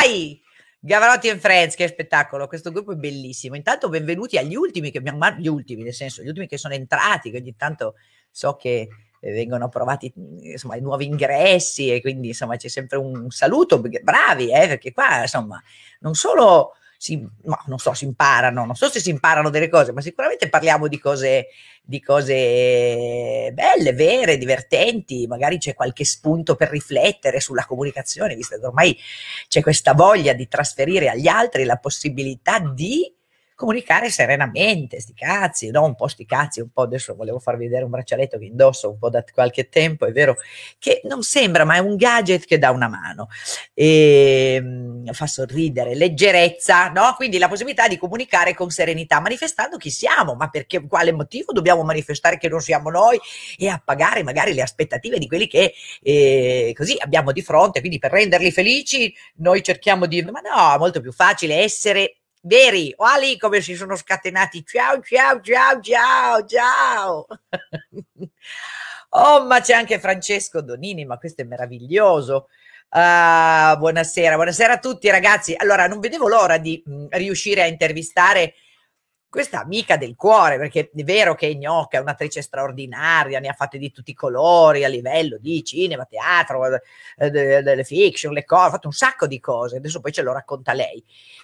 Vai! Gavarotti and Friends, che spettacolo, questo gruppo è bellissimo. Intanto benvenuti agli ultimi, che abbiamo, gli ultimi nel senso, gli ultimi che sono entrati, che ogni tanto so che eh, vengono approvati mm, insomma, i nuovi ingressi e quindi insomma c'è sempre un saluto, bravi, eh, perché qua insomma non solo si, ma non so, si imparano, non so se si imparano delle cose, ma sicuramente parliamo di cose, di cose belle, vere, divertenti, magari c'è qualche spunto per riflettere sulla comunicazione, visto che ormai c'è questa voglia di trasferire agli altri la possibilità di comunicare serenamente, sti cazzi, no? un po' sti cazzi, un po' adesso volevo farvi vedere un braccialetto che indosso un po' da qualche tempo, è vero, che non sembra, ma è un gadget che dà una mano, e, ehm, fa sorridere, leggerezza, no? quindi la possibilità di comunicare con serenità, manifestando chi siamo, ma per quale motivo dobbiamo manifestare che non siamo noi e appagare magari le aspettative di quelli che eh, così abbiamo di fronte, quindi per renderli felici noi cerchiamo di... ma no, è molto più facile essere Veri, o Ali come si sono scatenati. Ciao, ciao, ciao, ciao, ciao. oh, ma c'è anche Francesco Donini, ma questo è meraviglioso. Uh, buonasera, buonasera a tutti ragazzi. Allora, non vedevo l'ora di mh, mm, riuscire a intervistare questa amica del cuore, perché è vero che Gnocca è un'attrice straordinaria, ne ha fatte di tutti i colori a livello di cinema, teatro, eh, eh, delle fiction, le cose, ha fatto un sacco di cose, adesso poi ce lo racconta lei.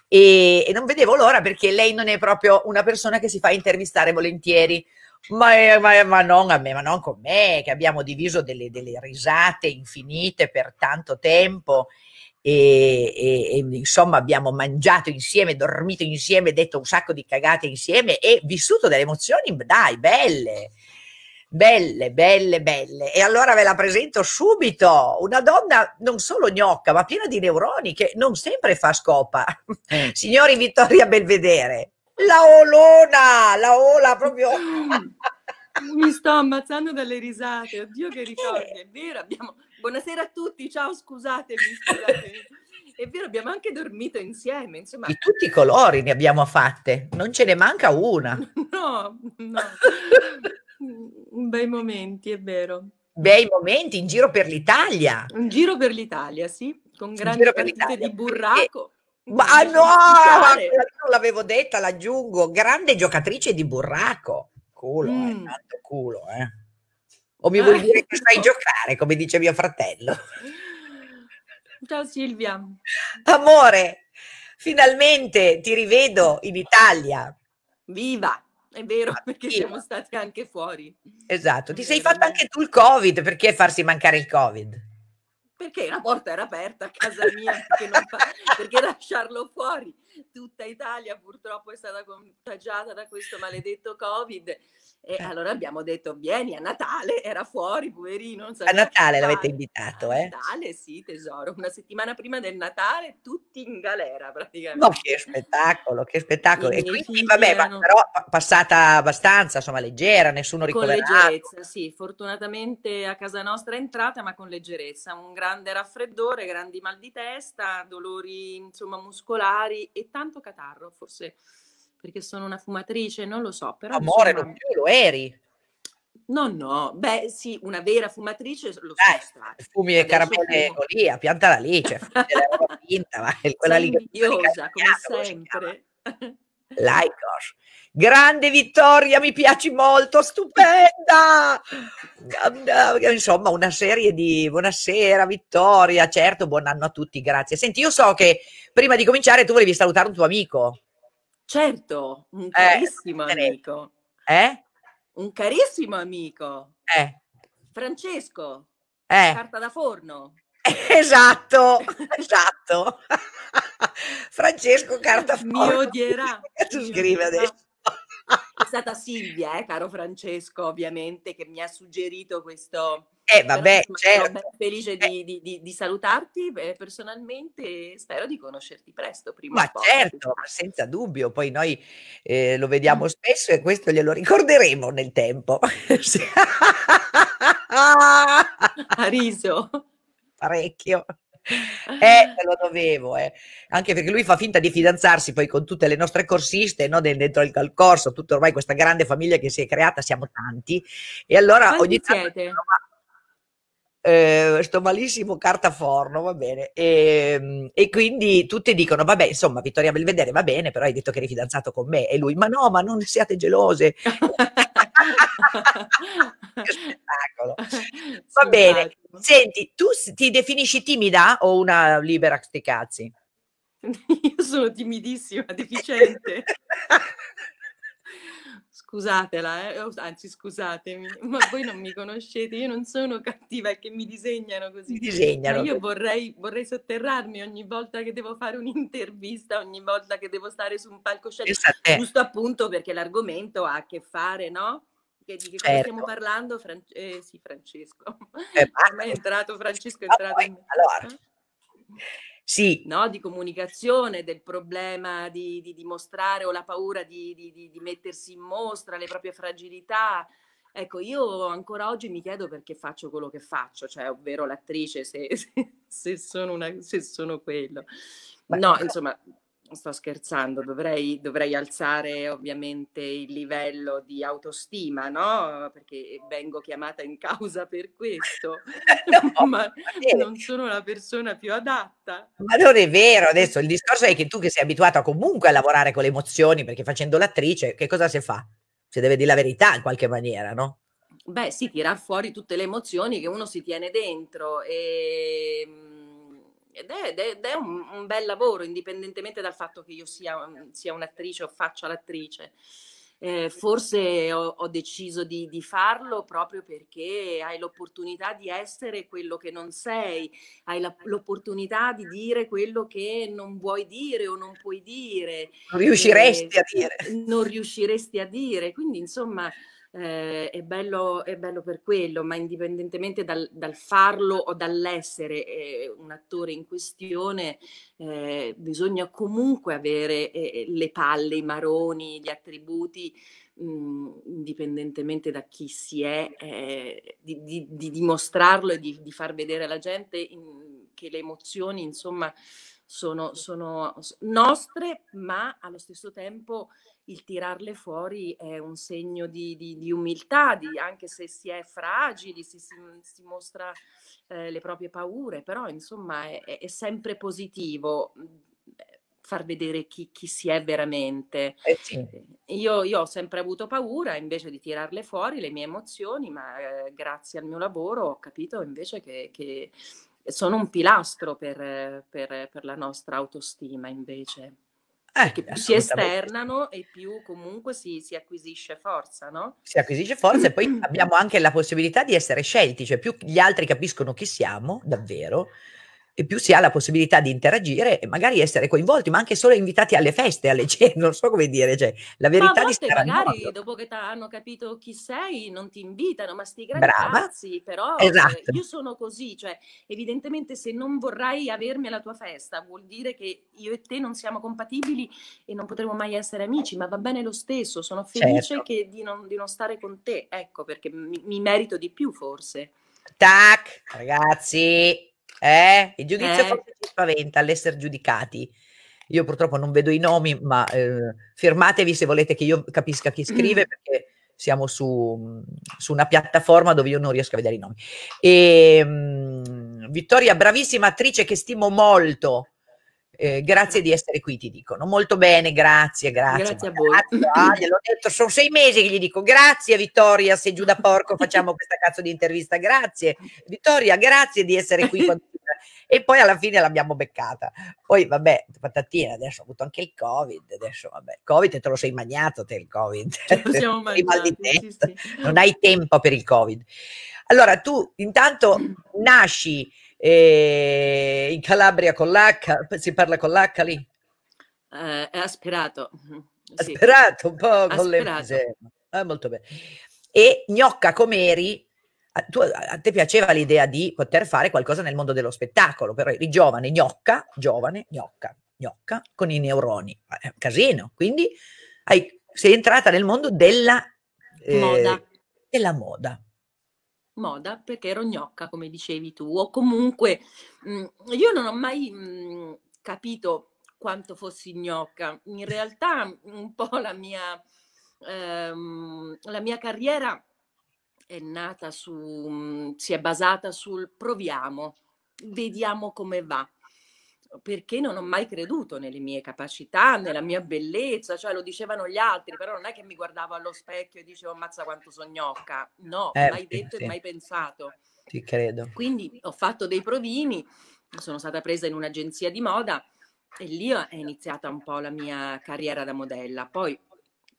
E, e non vedevo l'ora perché lei non è proprio una persona che si fa intervistare volentieri. Ma, ma, ma, non a me, ma non con me, che abbiamo diviso delle, delle risate infinite per tanto tempo e, e, e, insomma abbiamo mangiato insieme, dormito insieme, detto un sacco di cagate insieme e vissuto delle emozioni, dai, belle, belle, belle, belle. E allora ve la presento subito, una donna non solo gnocca, ma piena di neuroni che non sempre fa scopa. Eh. Signori Vittoria Belvedere, la olona, la ola proprio... Mi sto ammazzando dalle risate, oddio che ricordi, è vero, abbiamo Buonasera a tutti, ciao, scusatemi. scusatemi. È vero, abbiamo anche dormito insieme, insomma. Di tutti i colori ne abbiamo fatte, non ce ne manca una. No, no. Bei momenti, è vero. Bei momenti in giro per l'Italia. In giro per l'Italia, sì, con grandi partite di burraco. E... Eh, ma ah, no, ma non l'avevo detta, l'aggiungo. Grande giocatrice di burraco. Culo, eh, mm. eh, tanto culo, eh. O mi vuoi dire che sai giocare, come dice mio fratello. Ciao Silvia. Amore, finalmente ti rivedo in Italia. Viva! È vero, ah, perché siamo stati anche fuori. Esatto, ti sei fatto anche tu il Covid, perché farsi mancare il Covid? Perché la porta era aperta a casa mia, perché, fa, perché lasciarlo fuori? tutta Italia purtroppo è stata contagiata da questo maledetto Covid. E eh. allora abbiamo detto, vieni a Natale, era fuori, poverino. a Natale l'avete invitato, eh? A Natale, sì, tesoro. Una settimana prima del Natale tutti in galera praticamente. No, che spettacolo, che spettacolo. I e quindi, vabbè, ma, però passata abbastanza, insomma, leggera, nessuno ricoverato. Con leggerezza, sì. Fortunatamente a casa nostra è entrata, ma con leggerezza. Un grande raffreddore, grandi mal di testa, dolori, insomma, muscolari e tanto catarro, forse perché sono una fumatrice, non lo so. Però, Amore, insomma... non più lo eri. No, no, beh sì, una vera fumatrice lo Dai, so eh, stare. Fumi e caramelle fumo. lì, piantala lì, cioè finta, ma è quella Sei lì. Invidiosa, come sempre. Like Grande vittoria, mi piaci molto, stupenda! Insomma, una serie di buonasera, vittoria, certo, buon anno a tutti, grazie. Senti, io so che prima di cominciare tu volevi salutare un tuo amico. Certo, un eh, carissimo eh, amico. Eh? Un carissimo amico. Eh. Francesco. Eh. Carta da forno. Esatto, esatto. Francesco Carta Cartaforno. Mi odierà. Tu scrive adesso. È stata Silvia, eh, caro Francesco, ovviamente, che mi ha suggerito questo. Eh, vabbè, certo. Sono felice eh. di, di, di, di salutarti beh, personalmente e spero di conoscerti presto. Prima ma certo, ma senza dubbio. Poi noi eh, lo mm. vediamo spesso e questo glielo ricorderemo nel tempo. ha riso. Parecchio eh, ah. te lo dovevo, eh. Anche perché lui fa finta di fidanzarsi poi con tutte le nostre corsiste, no? dentro il, il corso, tutto ormai questa grande famiglia che si è creata, siamo tanti. E allora Quanti ogni tanto Eh, sto malissimo carta forno, va bene. E, ehm, e, quindi tutti dicono, vabbè, insomma, Vittoria Belvedere va bene, però hai detto che eri fidanzato con me. E lui, ma no, ma non siate gelose. che spettacolo. Va sì, bene. Immagino. Senti, tu ti definisci timida o una libera sti cazzi? Io sono timidissima, deficiente. Scusatela, eh? anzi scusatemi, ma voi non mi conoscete, io non sono cattiva è che mi disegnano così. Mi disegnano. Ma io vorrei, vorrei, sotterrarmi ogni volta che devo fare un'intervista, ogni volta che devo stare su un palcoscenico, giusto appunto perché l'argomento ha a che fare, no? Che di che certo. stiamo parlando? Fran- eh, sì, Francesco. Eh, ma... è entrato Francesco, è entrato in... allora. Eh? Sì. No, di comunicazione, del problema di, di dimostrare o la paura di, di, di, mettersi in mostra le proprie fragilità. Ecco, io ancora oggi mi chiedo perché faccio quello che faccio, cioè, ovvero l'attrice, se, se, se, sono, una, se sono quello. No, insomma, sto scherzando, dovrei, dovrei, alzare ovviamente il livello di autostima, no? Perché vengo chiamata in causa per questo, no, ma non sono la persona più adatta. Ma non è vero, adesso il discorso è che tu che sei abituata comunque a lavorare con le emozioni, perché facendo l'attrice, che cosa si fa? Si deve dire la verità in qualche maniera, no? Beh sì, tirar fuori tutte le emozioni che uno si tiene dentro e ehm, ed è, ed è un, un, bel lavoro, indipendentemente dal fatto che io sia, mm, sia un'attrice o faccia l'attrice. Eh, forse ho, ho deciso di, di, farlo proprio perché hai l'opportunità di essere quello che non sei, hai la, l'opportunità di dire quello che non vuoi dire o non puoi dire. Non riusciresti eh, a dire. Non riusciresti a dire. Quindi, insomma, eh, è, bello, è, bello, per quello, ma indipendentemente dal, dal farlo o dall'essere eh, un attore in questione, eh, bisogna comunque avere eh, le palle, i maroni, gli attributi, mh, indipendentemente da chi si è, eh, di, di, di, dimostrarlo e di, di, far vedere alla gente in, che le emozioni, insomma, sono, sono nostre, ma allo stesso tempo il tirarle fuori è un segno di, di, di umiltà, di, anche se si è fragili, si, si, mm, si mostra eh, le proprie paure, però insomma è, è sempre positivo mm, eh, far vedere chi, chi, si è veramente. Eh sì. Eh, io, io, ho sempre avuto paura invece di tirarle fuori le mie emozioni, ma eh, grazie al mio lavoro ho capito invece che, che sono un pilastro per, per, per la nostra autostima invece eh, si esternano e più comunque si, si, acquisisce forza, no? Si acquisisce forza e poi abbiamo anche la possibilità di essere scelti, cioè più gli altri capiscono chi siamo davvero e più si ha la possibilità di interagire e magari essere coinvolti, ma anche solo invitati alle feste, alle cene, non so come dire, cioè, la verità di stare magari dopo che hanno capito chi sei non ti invitano, ma sti grandi cazzi, però cioè, esatto. io sono così, cioè evidentemente se non vorrai avermi alla tua festa vuol dire che io e te non siamo compatibili e non potremo mai essere amici, ma va bene lo stesso, sono felice certo. di, non, di, non, stare con te, ecco perché mi, mi merito di più forse. Tac, ragazzi, eh, il giudizio eh. forse ci spaventa all'essere giudicati. Io purtroppo non vedo i nomi, ma eh, fermatevi se volete che io capisca chi scrive, mm. perché siamo su, mhmm, su, una piattaforma dove io non riesco a vedere i nomi. E, ehm, mh, Vittoria, bravissima attrice che stimo molto. Eh, grazie di essere qui, ti dicono. Molto bene, grazie, grazie. Grazie a voi. Grazie, ah, detto, sono sei mesi che gli dico grazie Vittoria, sei giù da porco, facciamo questa cazzo di intervista, grazie. Vittoria, grazie di essere qui E poi alla fine l'abbiamo beccata. Poi vabbè, patatina, adesso ho avuto anche il Covid, adesso vabbè, Covid te lo sei magnato te il Covid. Ce lo siamo mangiati, sì, sì. Non hai tempo per il Covid. Allora tu intanto nasci e in Calabria con l'H, si parla con l'H lì? Eh, è aspirato. Mm-hmm. Sì. Aspirato un po' aspirato. con le misere. Ah, molto bene. E gnocca come eri, a, tu, a, te piaceva l'idea di poter fare qualcosa nel mondo dello spettacolo, però eri giovane, gnocca, giovane, gnocca, gnocca, con i neuroni. È un casino. Quindi hai, sei entrata nel mondo della, eh, della moda moda perché ero gnocca, come dicevi tu, o comunque mh, mm, io non ho mai mh, mm, capito quanto fossi gnocca. In realtà mm, un po' la mia, ehm, la mia carriera è nata su, mh, si è basata sul proviamo, vediamo come va perché non ho mai creduto nelle mie capacità, nella mia bellezza, cioè lo dicevano gli altri, però non è che mi guardavo allo specchio e dicevo ammazza quanto sono gnocca, no, eh, mai detto sì. e mai pensato. Ti credo. Quindi ho fatto dei provini, sono stata presa in un'agenzia di moda e lì è iniziata un po' la mia carriera da modella. Poi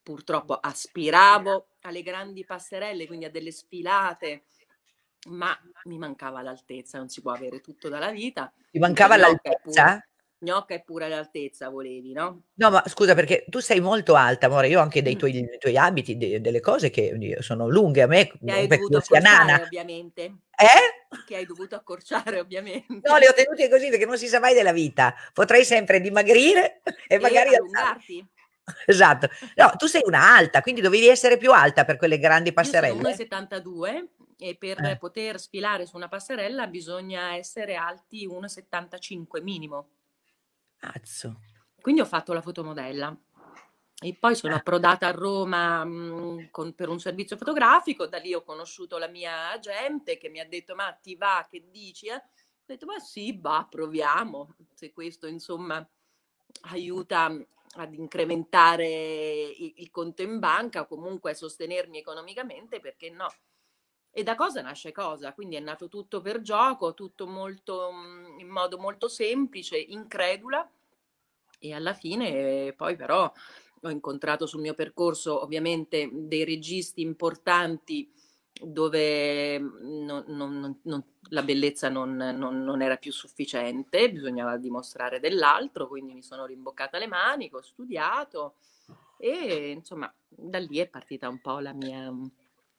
purtroppo aspiravo alle grandi passerelle, quindi a delle sfilate ma mi mancava l'altezza, non si può avere tutto dalla vita. Ti mancava gnocca l'altezza? È pure, gnocca è pure l'altezza, volevi, no? No, ma scusa, perché tu sei molto alta, amore, io ho anche dei mm. tuoi, mm. tuoi abiti, de, delle cose che sono lunghe a me, che hai dovuto sia nana. ovviamente. Eh? Che hai dovuto accorciare, ovviamente. No, le ho tenute così perché non si sa mai della vita. Potrei sempre dimagrire e, e magari... allungarti. Esatto, no, tu sei una alta, quindi dovevi essere più alta per quelle grandi passerelle. Io sono 1,72 e per eh. poter sfilare su una passerella bisogna essere alti 1,75 minimo. Azzo. Quindi ho fatto la fotomodella. E poi sono eh. approdata a Roma mh, mm, con, per un servizio fotografico, da lì ho conosciuto la mia agente che mi ha detto ma ti va, che dici? Eh? Ho detto ma sì, va, proviamo, se questo insomma aiuta mm, ad incrementare il, il conto in banca o comunque a sostenermi economicamente, perché no? E da cosa nasce cosa, quindi è nato tutto per gioco, tutto molto, mhmm, in modo molto semplice, incredula e alla fine poi però ho incontrato sul mio percorso ovviamente dei registi importanti dove mhmm, non, non, non, la bellezza non, era più sufficiente, bisognava dimostrare dell'altro, quindi mi sono rimboccata le maniche, ho studiato e insomma da lì è partita un po' la mia, mhmm,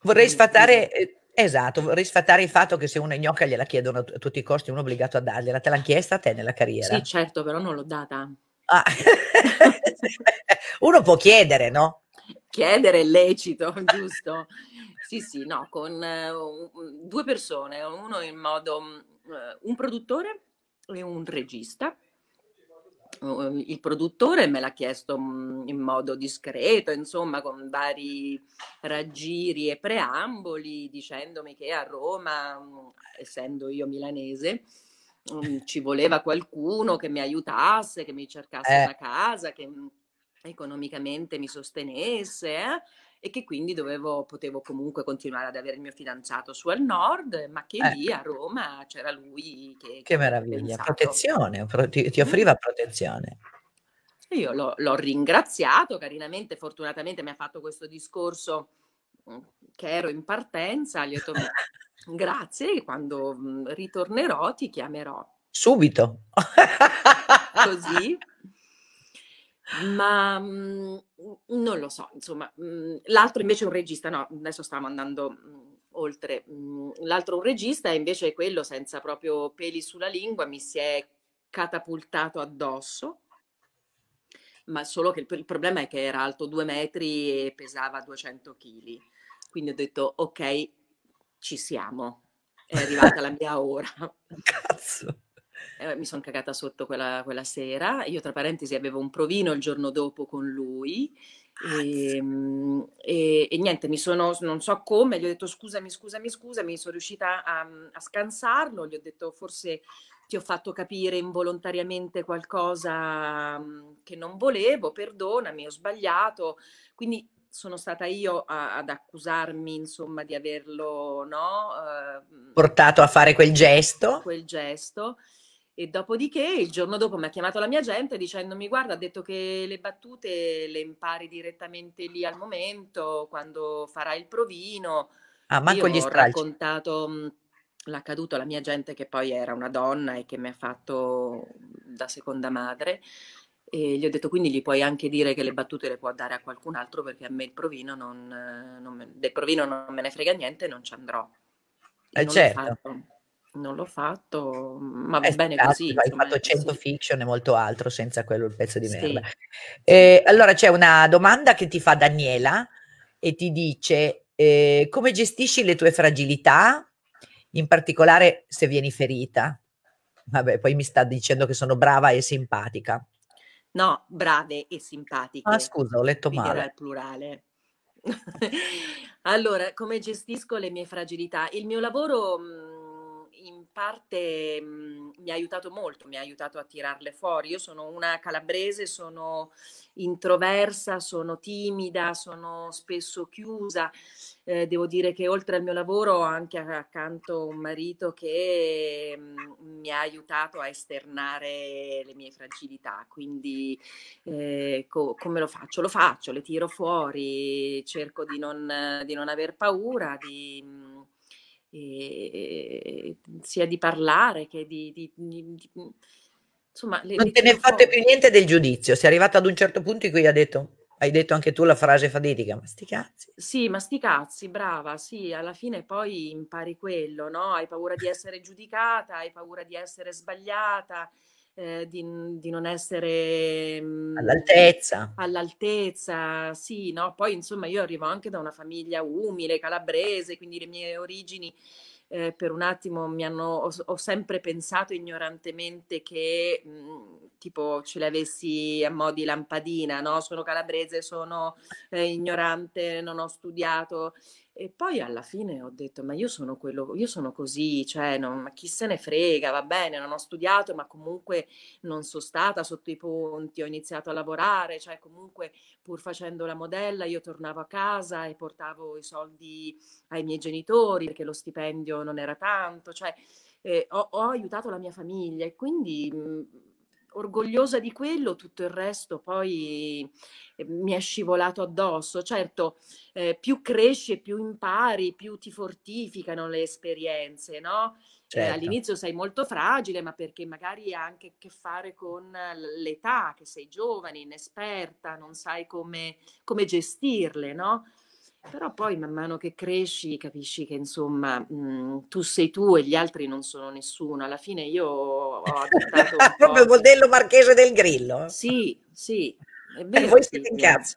Vorrei sfatare, eh, esatto, vorrei sfatare il fatto che se una gnocca gliela chiedono a tutti i costi, uno è obbligato a dargliela. Te l'hanno chiesta a te nella carriera? Sì, certo, però non l'ho data. Ah. uno può chiedere, no? Chiedere è lecito, giusto? sì, sì, no, con uh, due persone, uno in modo, uh, un produttore e un regista il produttore me l'ha chiesto mm, in modo discreto, insomma, con vari raggiri e preamboli, dicendomi che a Roma, mm, essendo io milanese, mm, ci voleva qualcuno che mi aiutasse, che mi cercasse eh. una casa, che economicamente mi sostenesse. Eh? e che quindi dovevo, potevo comunque continuare ad avere il mio fidanzato su al nord, ma che ecco. lì a Roma c'era lui che... Che, meraviglia, protezione, pro- ti, ti, offriva protezione. Io l'ho, l'ho ringraziato carinamente, fortunatamente mi ha fatto questo discorso che ero in partenza, gli ho detto grazie, quando ritornerò ti chiamerò. Subito. Così ma mh, mhmm, non lo so, insomma, mh, mhmm, l'altro invece è un regista, no, adesso stiamo andando mh, mhmm, oltre, l'altro un regista e invece quello senza proprio peli sulla lingua mi si è catapultato addosso, ma solo che il, il problema è che era alto due metri e pesava 200 kg, quindi ho detto ok, ci siamo, è arrivata la mia ora. Cazzo eh, mi sono cagata sotto quella, quella, sera. Io, tra parentesi, avevo un provino il giorno dopo con lui. E, ehm, e, e niente, mi sono, non so come, gli ho detto scusami, scusami, scusami, sono riuscita a, mm, a scansarlo, gli ho detto forse ti ho fatto capire involontariamente qualcosa mm, che non volevo, perdonami, ho sbagliato. Quindi sono stata io a, ad accusarmi, insomma, di averlo no, eh, mm, portato a fare quel gesto. Quel gesto. E dopodiché, il giorno dopo, mi ha chiamato la mia gente dicendomi: Guarda, ha detto che le battute le impari direttamente lì al momento, quando farai il provino. Ah, manco Io gli stralci. Ho raccontato l'accaduto alla mia gente, che poi era una donna e che mi ha fatto da seconda madre. E gli ho detto quindi gli puoi anche dire che le battute le può dare a qualcun altro perché a me il provino non, eh, non me, del provino non me ne frega niente non ci andrò. E eh certo non l'ho fatto, ma va eh, bene stato, così. Hai fatto 100 sì. fiction e molto altro, senza quello il pezzo di merda. Sì. Eh, Allora c'è una domanda che ti fa Daniela e ti dice eh, come gestisci le tue fragilità, in particolare se vieni ferita? Vabbè, poi mi sta dicendo che sono brava e simpatica. No, brave e simpatiche. Ah, scusa, ho letto male. Era il plurale. allora, come gestisco le mie fragilità? Il mio lavoro mhmm, parte mh, mhmm, mi ha aiutato molto, mi ha aiutato a tirarle fuori. Io sono una calabrese, sono introversa, sono timida, sono spesso chiusa. Eh, devo dire che oltre al mio lavoro ho anche accanto un marito che mh, mhmm, mi ha aiutato a esternare le mie fragilità. Quindi eh, co- come lo faccio? Lo faccio, le tiro fuori, cerco di non, di non aver paura, di mhmm, e, sia di parlare che di... di, di mm, insomma, le, non te ne fate più niente del giudizio, sei arrivata ad un certo punto in cui ha detto hai detto anche tu la frase fatetica, ma sti cazzi. Sì, ma sti cazzi, brava, sì, alla fine poi impari quello, no? Hai paura di essere giudicata, hai paura di essere sbagliata, eh, di, di, non essere mh, mm, all'altezza. all'altezza, sì, no? Poi insomma io arrivo anche da una famiglia umile, calabrese, quindi le mie origini eh, per un attimo mi hanno, ho, ho sempre pensato ignorantemente che mh, mm, tipo ce le avessi a mo' di lampadina, no? Sono calabrese, sono eh, ignorante, non ho studiato e poi alla fine ho detto, ma io sono, quello, io sono così, cioè, non, ma chi se ne frega, va bene, non ho studiato, ma comunque non sono stata sotto i ponti, ho iniziato a lavorare, cioè comunque pur facendo la modella io tornavo a casa e portavo i soldi ai miei genitori perché lo stipendio non era tanto, cioè eh, ho, ho, aiutato la mia famiglia e quindi... Mh, mhmm, orgogliosa di quello, tutto il resto poi eh, mi è scivolato addosso. Certo, eh, più cresci, più impari, più ti fortificano le esperienze, no? Eh, certo. Eh, all'inizio sei molto fragile, ma perché magari ha anche a che fare con l'età, che sei giovane, inesperta, non sai come, come gestirle, no? Però poi man mano che cresci capisci che insomma mh, mhmm, tu sei tu e gli altri non sono nessuno. Alla fine io ho adottato... Proprio il modello marchese del grillo. Sì, sì. Vero, e voi siete sì, in cazzo.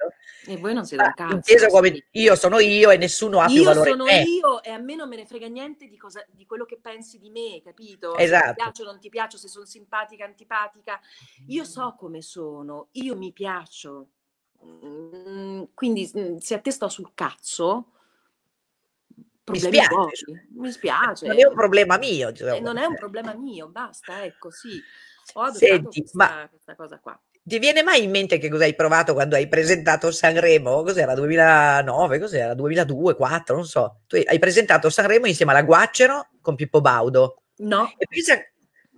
E voi non siete ah, cazzo. Inteso sì. io sono io e nessuno ha io più valore. Io sono eh. io e a me non me ne frega niente di, cosa, di quello che pensi di me, capito? Esatto. Se ti esatto. piaccio o non ti piaccio, se sono simpatica, antipatica. Io so come sono, io mi piaccio. Mhmm, quindi mhmm, si attestò sul cazzo, mi spiace. Cioè, mi spiace. Non è un problema mio. Diciamo. Eh, non è un problema mio, basta, ecco, sì. Ho Senti, questa, ma questa cosa qua. Ti viene mai in mente che cosa hai provato quando hai presentato Sanremo? Cos'era 2009? Cos'era 2002, 2004? Non so. Tu hai presentato Sanremo insieme alla Guaccero con Pippo Baudo. No. E pensa...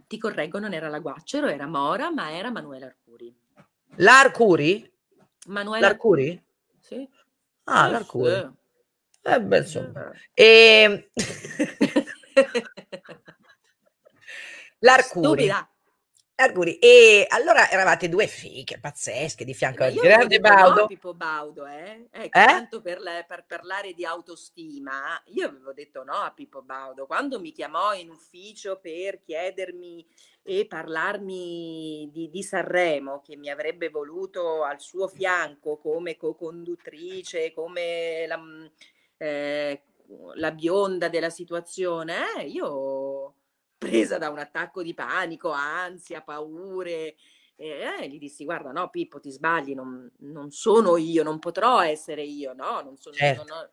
Ti correggo, non era la Guaccero, era Mora, ma era Manuela Arcuri. La Arcuri? Manuela Arcuri? Sì. Ah, sì, l'Arcuri. Sì. Eh beh, insomma. E... Eh. Ehm. L'Arcuri. Stupida. Auguri. E allora eravate due fiche pazzesche di fianco al grande Baudo. No, Pippo Baudo, eh? Ecco, eh? tanto per, le, per, parlare di autostima, io avevo detto no a Pippo Baudo. Quando mi chiamò in ufficio per chiedermi e parlarmi di, di Sanremo, che mi avrebbe voluto al suo fianco come co-conduttrice, come la, mm, eh, la bionda della situazione, eh, io presa da un attacco di panico, ansia, paure. E eh, gli dissi: Guarda, no, Pippo, ti sbagli, non, non sono io, non potrò essere io, no, non sono certo. non ho,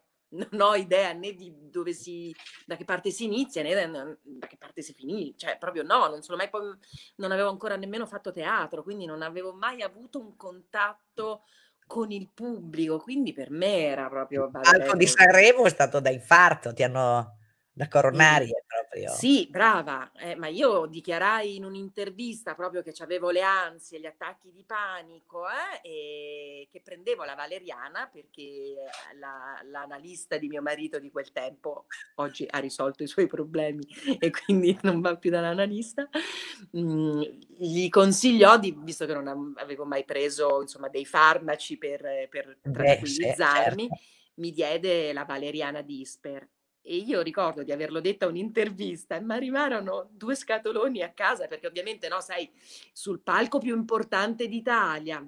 non ho idea né di dove si, da che parte si inizia né da, da che parte si finisce, cioè proprio no, non sono mai, poi, non avevo ancora nemmeno fatto teatro, quindi non avevo mai avuto un contatto con il pubblico, quindi per me era proprio... L'alto di Sanremo è stato da infarto, ti hanno da coronaria. Sì proprio. Sì, brava, eh, ma io dichiarai in un'intervista proprio che avevo le ansie, gli attacchi di panico eh, e che prendevo la valeriana perché eh, la, l'analista di mio marito di quel tempo oggi ha risolto i suoi problemi e quindi non va più dall'analista, mm, gli consigliò, di, visto che non avevo mai preso insomma, dei farmaci per, per tranquillizzarmi, Beh, certo. mi diede la valeriana Disper e io ricordo di averlo detto a un'intervista, ma arrivarono due scatoloni a casa perché ovviamente, no, sai, sul palco più importante d'Italia,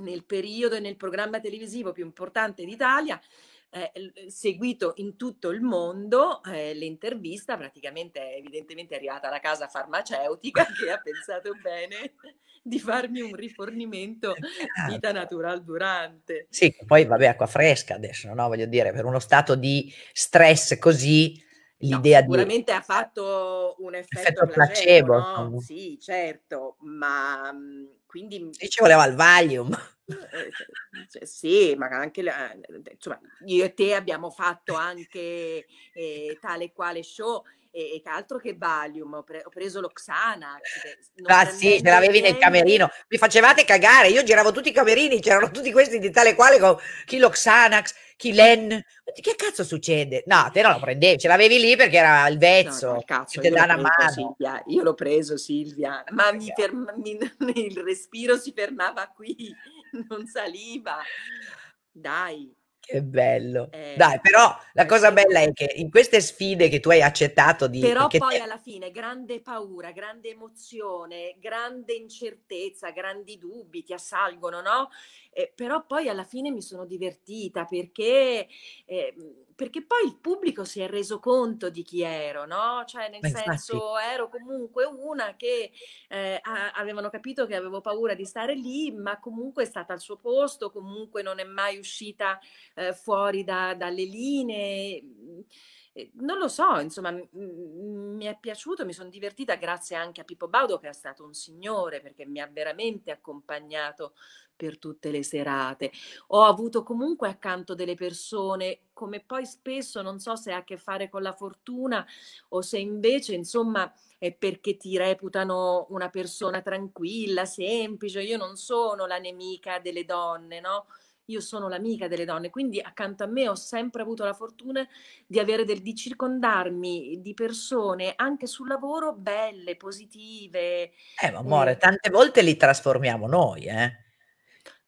nel periodo e nel programma televisivo più importante d'Italia, eh, eh, seguito in tutto il mondo eh, l'intervista, praticamente eh, è evidentemente arrivata alla casa farmaceutica che ha pensato bene di farmi un rifornimento vita certo. natural durante. Sì, poi vabbè, acqua fresca adesso, no? Voglio dire, per uno stato di stress così, l'idea no, sicuramente di... ha fatto un effetto, effetto placebo, placebo no? sì certo ma mm, quindi mm, e ci voleva il Valium eh, cioè, cioè, sì, ma anche eh, insomma, io e te abbiamo fatto anche eh, tale quale show e, che altro che Valium, ho, pre- ho preso l'Oxana. Ah sì, ce l'avevi niente. nel camerino, mi facevate cagare, io giravo tutti i camerini, c'erano tutti questi di tale quale con chi l'Oxanax, chi l'En, che cazzo succede? No, te non lo prendevi, ce l'avevi lì perché era il vezzo, no, cazzo, te dà una Silvia, io l'ho preso Silvia, ah, ma mi ferm- mi, il respiro si fermava qui. non saliva. Dai. Che bello. Eh, Dai, però la eh, cosa bella è che in queste sfide che tu hai accettato di... Però poi te... alla fine grande paura, grande emozione, grande incertezza, grandi dubbi ti assalgono, no? eh, però poi alla fine mi sono divertita perché, eh, mhmm, perché, poi il pubblico si è reso conto di chi ero, no? Cioè nel Beh, senso infatti. ero comunque una che eh, a- avevano capito che avevo paura di stare lì, ma comunque è stata al suo posto, comunque non è mai uscita eh, fuori da- dalle linee mhmm, Ehm, non lo so, insomma, mi è piaciuto, mi sono divertita grazie anche a Pippo Baudo che è stato un signore perché mi ha veramente accompagnato per tutte le serate. Ho avuto comunque accanto delle persone, come poi spesso non so se ha a che fare con la fortuna o se invece, insomma, è perché ti reputano una persona tranquilla, semplice. Io non sono la nemica delle donne, no? io sono l'amica delle donne, quindi accanto a me ho sempre avuto la fortuna di, avere del, di circondarmi di persone anche sul lavoro belle, positive. Eh, ma eh. amore, tante volte li trasformiamo noi, eh.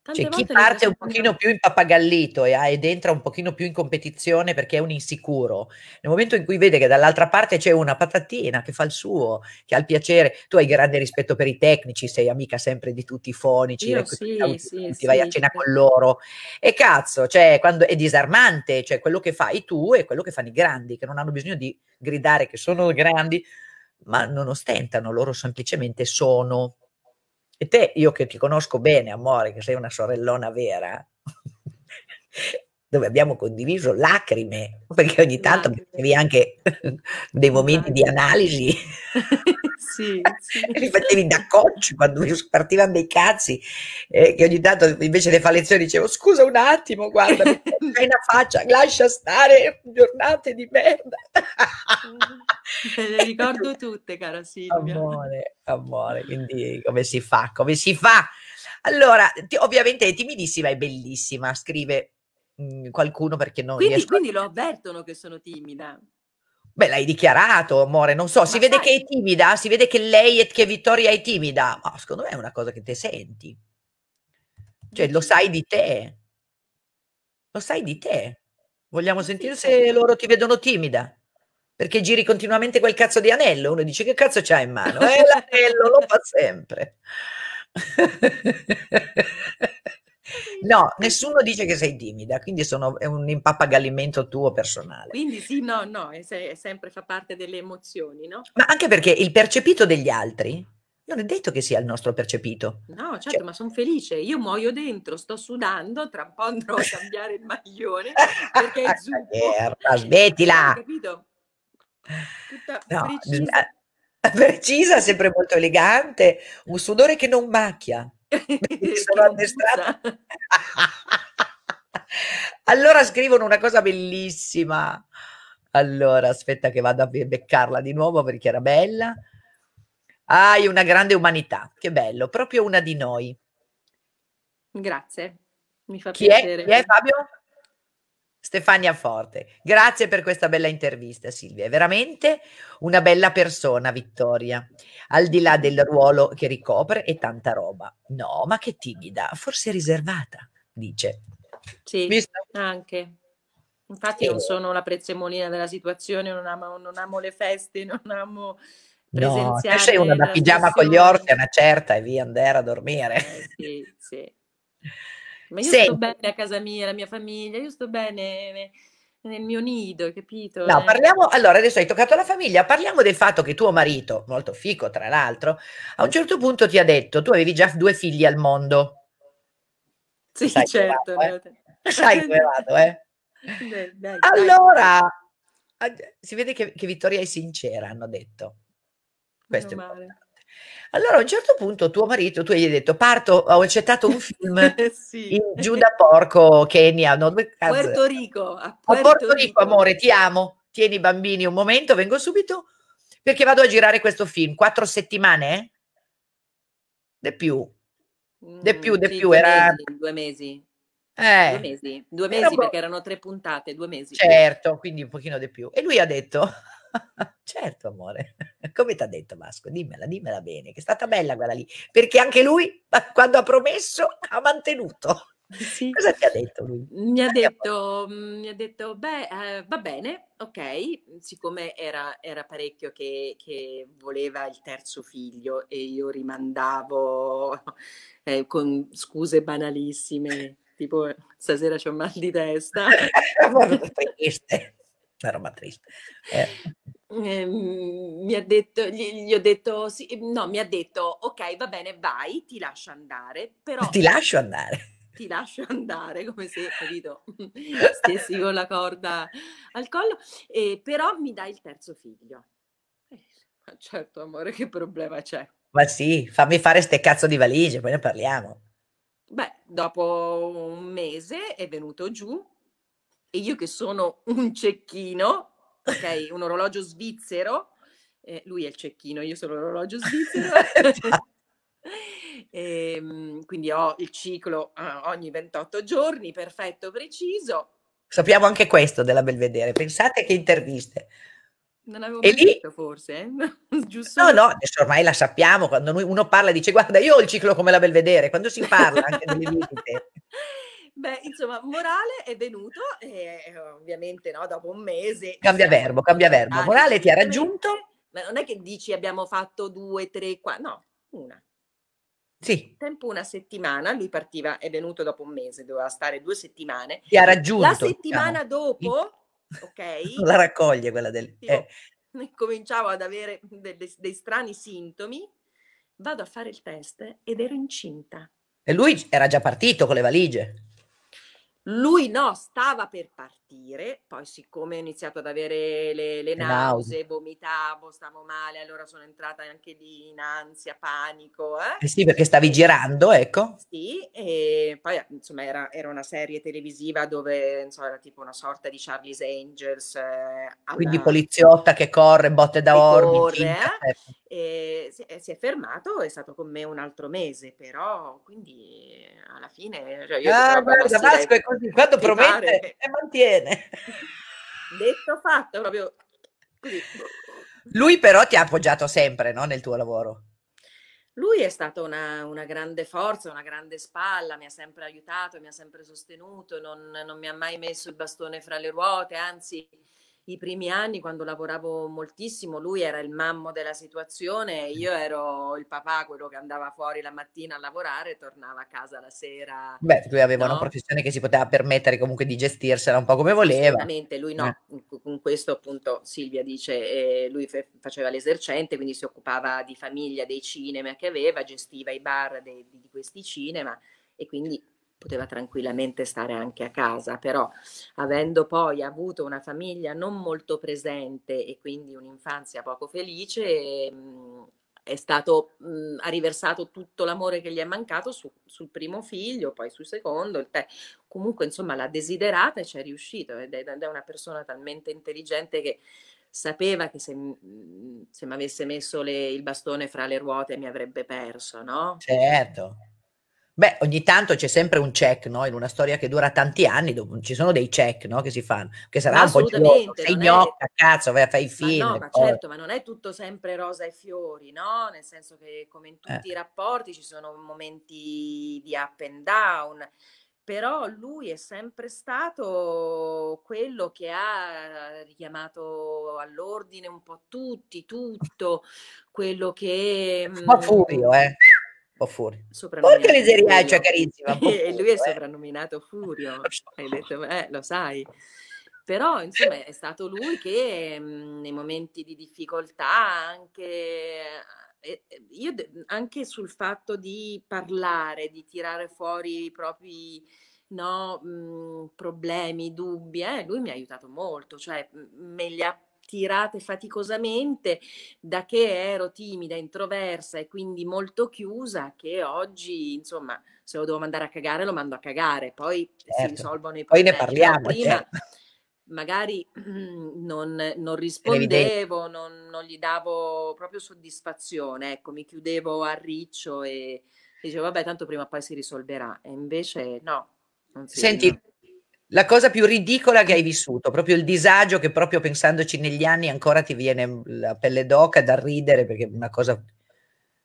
Tante cioè, chi parte un pochino più impappagallito e, ed entra un pochino più in competizione perché è un insicuro, nel momento in cui vede che dall'altra parte c'è una patatina che fa il suo, che ha il piacere, tu hai grande rispetto per i tecnici, sei amica sempre di tutti i fonici, Io, sì, ti, diciamo, sì, ti sì, vai a cena con loro e cazzo, cioè, quando è disarmante, cioè quello che fai tu e quello che fanno i grandi, che non hanno bisogno di gridare che sono grandi, ma non ostentano, loro semplicemente sono. E te, io che ti conosco bene, amore, che sei una sorellona vera, dove abbiamo condiviso lacrime, perché ogni tanto avevi anche dei momenti di esatto. analisi sì, sì. li facevi da coach quando partivano dei cazzi, eh, che ogni tanto invece le fa lezioni dicevo scusa un attimo, guarda, mi una faccia, lascia stare giornate di merda. le ricordo tutte, cara Silvia. Amore, amore, quindi come si fa, come si fa? Allora, ti, ovviamente è timidissima e bellissima, scrive mm, qualcuno perché non quindi, riesco... quindi lo avvertono che sono timida. Beh, l'hai dichiarato, amore, non so, si Ma vede che è timida, si vede che lei e che Vittoria è timida. Ma secondo me è una cosa che te senti. Cioè, lo sai di te. Lo sai di te. Vogliamo sentire se loro ti vedono timida. Perché giri continuamente quel cazzo di anello. Uno dice che cazzo c'ha in mano? Eh, l'anello lo fa sempre. No, nessuno dice che sei timida, quindi sono, è un impappagallimento tuo personale. Quindi sì, no, no, è, è sempre fa parte delle emozioni, no? Ma anche perché il percepito degli altri non è detto che sia il nostro percepito. No, certo, cioè, ma sono felice, io muoio dentro, sto sudando, tra un po' andrò a cambiare il maglione perché è zuppo. Certo, smettila! Capito? Tutta no, precisa. precisa, sempre molto elegante, un sudore che non macchia. sono addestrato. allora scrivono una cosa bellissima. Allora, aspetta che vado a beccarla di nuovo perché era bella. Hai una grande umanità, che bello, proprio una di noi. Grazie, mi fa chi piacere. È? Chi è Fabio? Stefania Forte, grazie per questa bella intervista Silvia, è veramente una bella persona Vittoria, al di là del ruolo che ricopre e tanta roba. No, ma che timida, forse riservata, dice. Sì, Visto? anche. Infatti sì. non eh. sono la prezzemolina della situazione, non amo, non amo le feste, non amo presenziare. No, cioè, sei una da pigiama con gli orti, una certa e via andare a dormire. Eh, sì, sì. Ma io Senti. sto bene a casa mia, la mia famiglia, io sto bene nel mio nido, capito? No, eh. parliamo, allora adesso hai toccato la famiglia, parliamo del fatto che tuo marito, molto fico tra l'altro, a un certo punto ti ha detto, tu avevi già due figli al mondo. Sì, Sai certo. Vado, eh? Sai come vado, eh? Dai, dai, allora, dai. si vede che, che, Vittoria è sincera, hanno detto. Questo è male. Allora a un certo punto tuo marito, tu gli hai detto parto, ho accettato un film eh, sì. in, giù da Porco, Kenya, no, dove cazzo? Puerto Rico. A Puerto, a Porto Rico, Rico, amore, ti amo, tieni i bambini un momento, vengo subito perché vado a girare questo film, quattro settimane? Eh? De più, de più, mm, de sì, più, due era... Mesi, due mesi. Eh. Due mesi, due mesi era perché erano tre puntate, due mesi. Certo, quindi un pochino di più. E lui ha detto certo, amore. Come ti ha detto Vasco? Dimmela, dimmela bene, che è stata bella quella lì. Perché anche lui, quando ha promesso, ha mantenuto. Sì. Cosa ti ha detto lui? Mi ha detto, mm, mi ha detto beh, eh, va bene, ok, siccome era, era parecchio che, che, voleva il terzo figlio e io rimandavo eh, con scuse banalissime, tipo stasera c'ho mal di testa. triste una roba triste. Eh. Eh, mi ha detto, gli, gli ho detto, sì, ehm, no, mi ha detto, ok, va bene, vai, ti lascio andare, però... Ti lascio andare ti lascio andare come se capito stessi con la corda al collo eh, però mi dai il terzo figlio eh, ma certo amore che problema c'è ma sì fammi fare ste cazzo di valigie poi ne parliamo beh dopo un mese è venuto giù e io che sono un cecchino, ok, un orologio svizzero, eh, lui è il cecchino, io sono l'orologio svizzero. e, ehm, quindi ho il ciclo ah, ogni 28 giorni, perfetto, preciso. Sappiamo anche questo della Belvedere, pensate che interviste. Non avevo e mai lì... detto forse, eh? giusto? No, no, adesso ormai la sappiamo, quando uno parla dice guarda io ho il ciclo come la Belvedere, quando si parla anche delle visite Beh, insomma, morale è venuto e eh, ovviamente no, dopo un mese... Cambia verbo, cambia verbo. Morale ti ha raggiunto? Ma non è che dici abbiamo fatto due, tre, quattro, no, una. Sì. Tempo una settimana, lui partiva, è venuto dopo un mese, doveva stare due settimane. Ti ha raggiunto. La settimana diciamo. dopo, ok. La raccoglie quella del... Eh. Cominciavo ad avere delle, dei strani sintomi, vado a fare il test ed ero incinta. E lui era già partito con le valigie. Lui no, stava per partire, poi siccome ho iniziato ad avere le, le nausee, vomitavo, stavo male, allora sono entrata anche lì in ansia, panico. Eh? eh sì, perché stavi girando, ecco. Sì, e poi ah, insomma era, era una serie televisiva dove insomma, era tipo una sorta di Charlie's Angels. Eh, Quindi una... poliziotta che corre, botte da orbi. Eh? Si, si, è fermato, è stato con me un altro mese, però quindi alla fine... Cioè, io ah, guarda, Vasco è così quando promette e mantiene. Detto fatto, proprio Lui però ti ha appoggiato sempre no? nel tuo lavoro. Lui è stata una, una, grande forza, una grande spalla, mi ha sempre aiutato, mi ha sempre sostenuto, non, non mi ha mai messo il bastone fra le ruote, anzi i primi anni quando lavoravo moltissimo, lui era il mammo della situazione, io ero il papà, quello che andava fuori la mattina a lavorare e tornava a casa la sera. Beh, lui aveva no? una professione che si poteva permettere comunque di gestirsela un po' come voleva. Esattamente, lui no, eh. con questo appunto Silvia dice, eh, lui fe- faceva l'esercente, quindi si occupava di famiglia, dei cinema che aveva, gestiva i bar dei, di questi cinema e quindi poteva tranquillamente stare anche a casa, però avendo poi avuto una famiglia non molto presente e quindi un'infanzia poco felice, mm, è stato, mh, mm, ha riversato tutto l'amore che gli è mancato su, sul primo figlio, poi sul secondo, il te- comunque insomma l'ha desiderata e ci è riuscito ed è, ed è una persona talmente intelligente che sapeva che se, mm, se mi avesse messo le, il bastone fra le ruote mi avrebbe perso, no? Certo, Beh, ogni tanto c'è sempre un check, no? In una storia che dura tanti anni, dove, ci sono dei check, no? Che si fanno, che sarà un po' geloso, sei gnocca, è... cazzo, vai a fare i film. no, ma poi. certo, ma non è tutto sempre rosa e fiori, no? Nel senso che come in eh. tutti eh. i rapporti ci sono momenti di up and down, però lui è sempre stato quello che ha richiamato all'ordine un po' tutti, tutto, quello che... Ma mm, furio, eh! po' furio. Porca miseria, cioè carissima. e lui è eh. soprannominato Furio. Hai detto, eh, lo sai. Però, insomma, è stato lui che mh, mhmm, nei momenti di difficoltà anche eh, eh, io anche sul fatto di parlare, di tirare fuori i propri no, mh, mhmm, problemi, dubbi, eh, lui mi ha aiutato molto, cioè me li ha tirate faticosamente da che ero timida, introversa e quindi molto chiusa che oggi, insomma, se lo devo mandare a cagare lo mando a cagare, poi certo. si risolvono i problemi. Poi ne parliamo, prima, certo. Magari non, non rispondevo, non, non, gli davo proprio soddisfazione, ecco, mi chiudevo a riccio e, e dicevo vabbè tanto prima o poi si risolverà e invece no. Si, Senti, la cosa più ridicola che hai vissuto, proprio il disagio che proprio pensandoci negli anni ancora ti viene la pelle d'oca da ridere perché è una cosa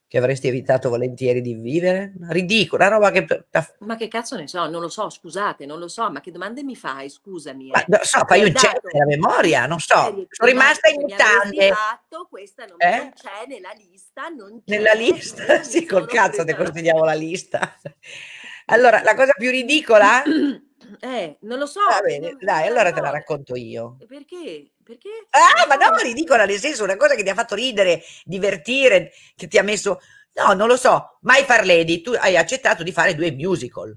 che avresti evitato volentieri di vivere? Ridicola, roba che... Ma che cazzo ne so, non lo so, scusate, non lo so, ma che domande mi fai, scusami. Eh. Ma, non so, fai un certo nella memoria, non so, serie, eh, sono rimasta in tante. Fatto, questa non, eh? non c'è nella lista, non c'è. Nella lista? Sì, col cazzo ti consigliamo la lista. Allora, la cosa più ridicola... Eh, non lo so. Va bene, dai, allora te la racconto io. Perché? Perché? Ah, ma no, ridicola, nel senso, una cosa che ti ha fatto ridere, divertire, che ti ha messo... No, non lo so, mai far lady, tu hai accettato di fare due musical.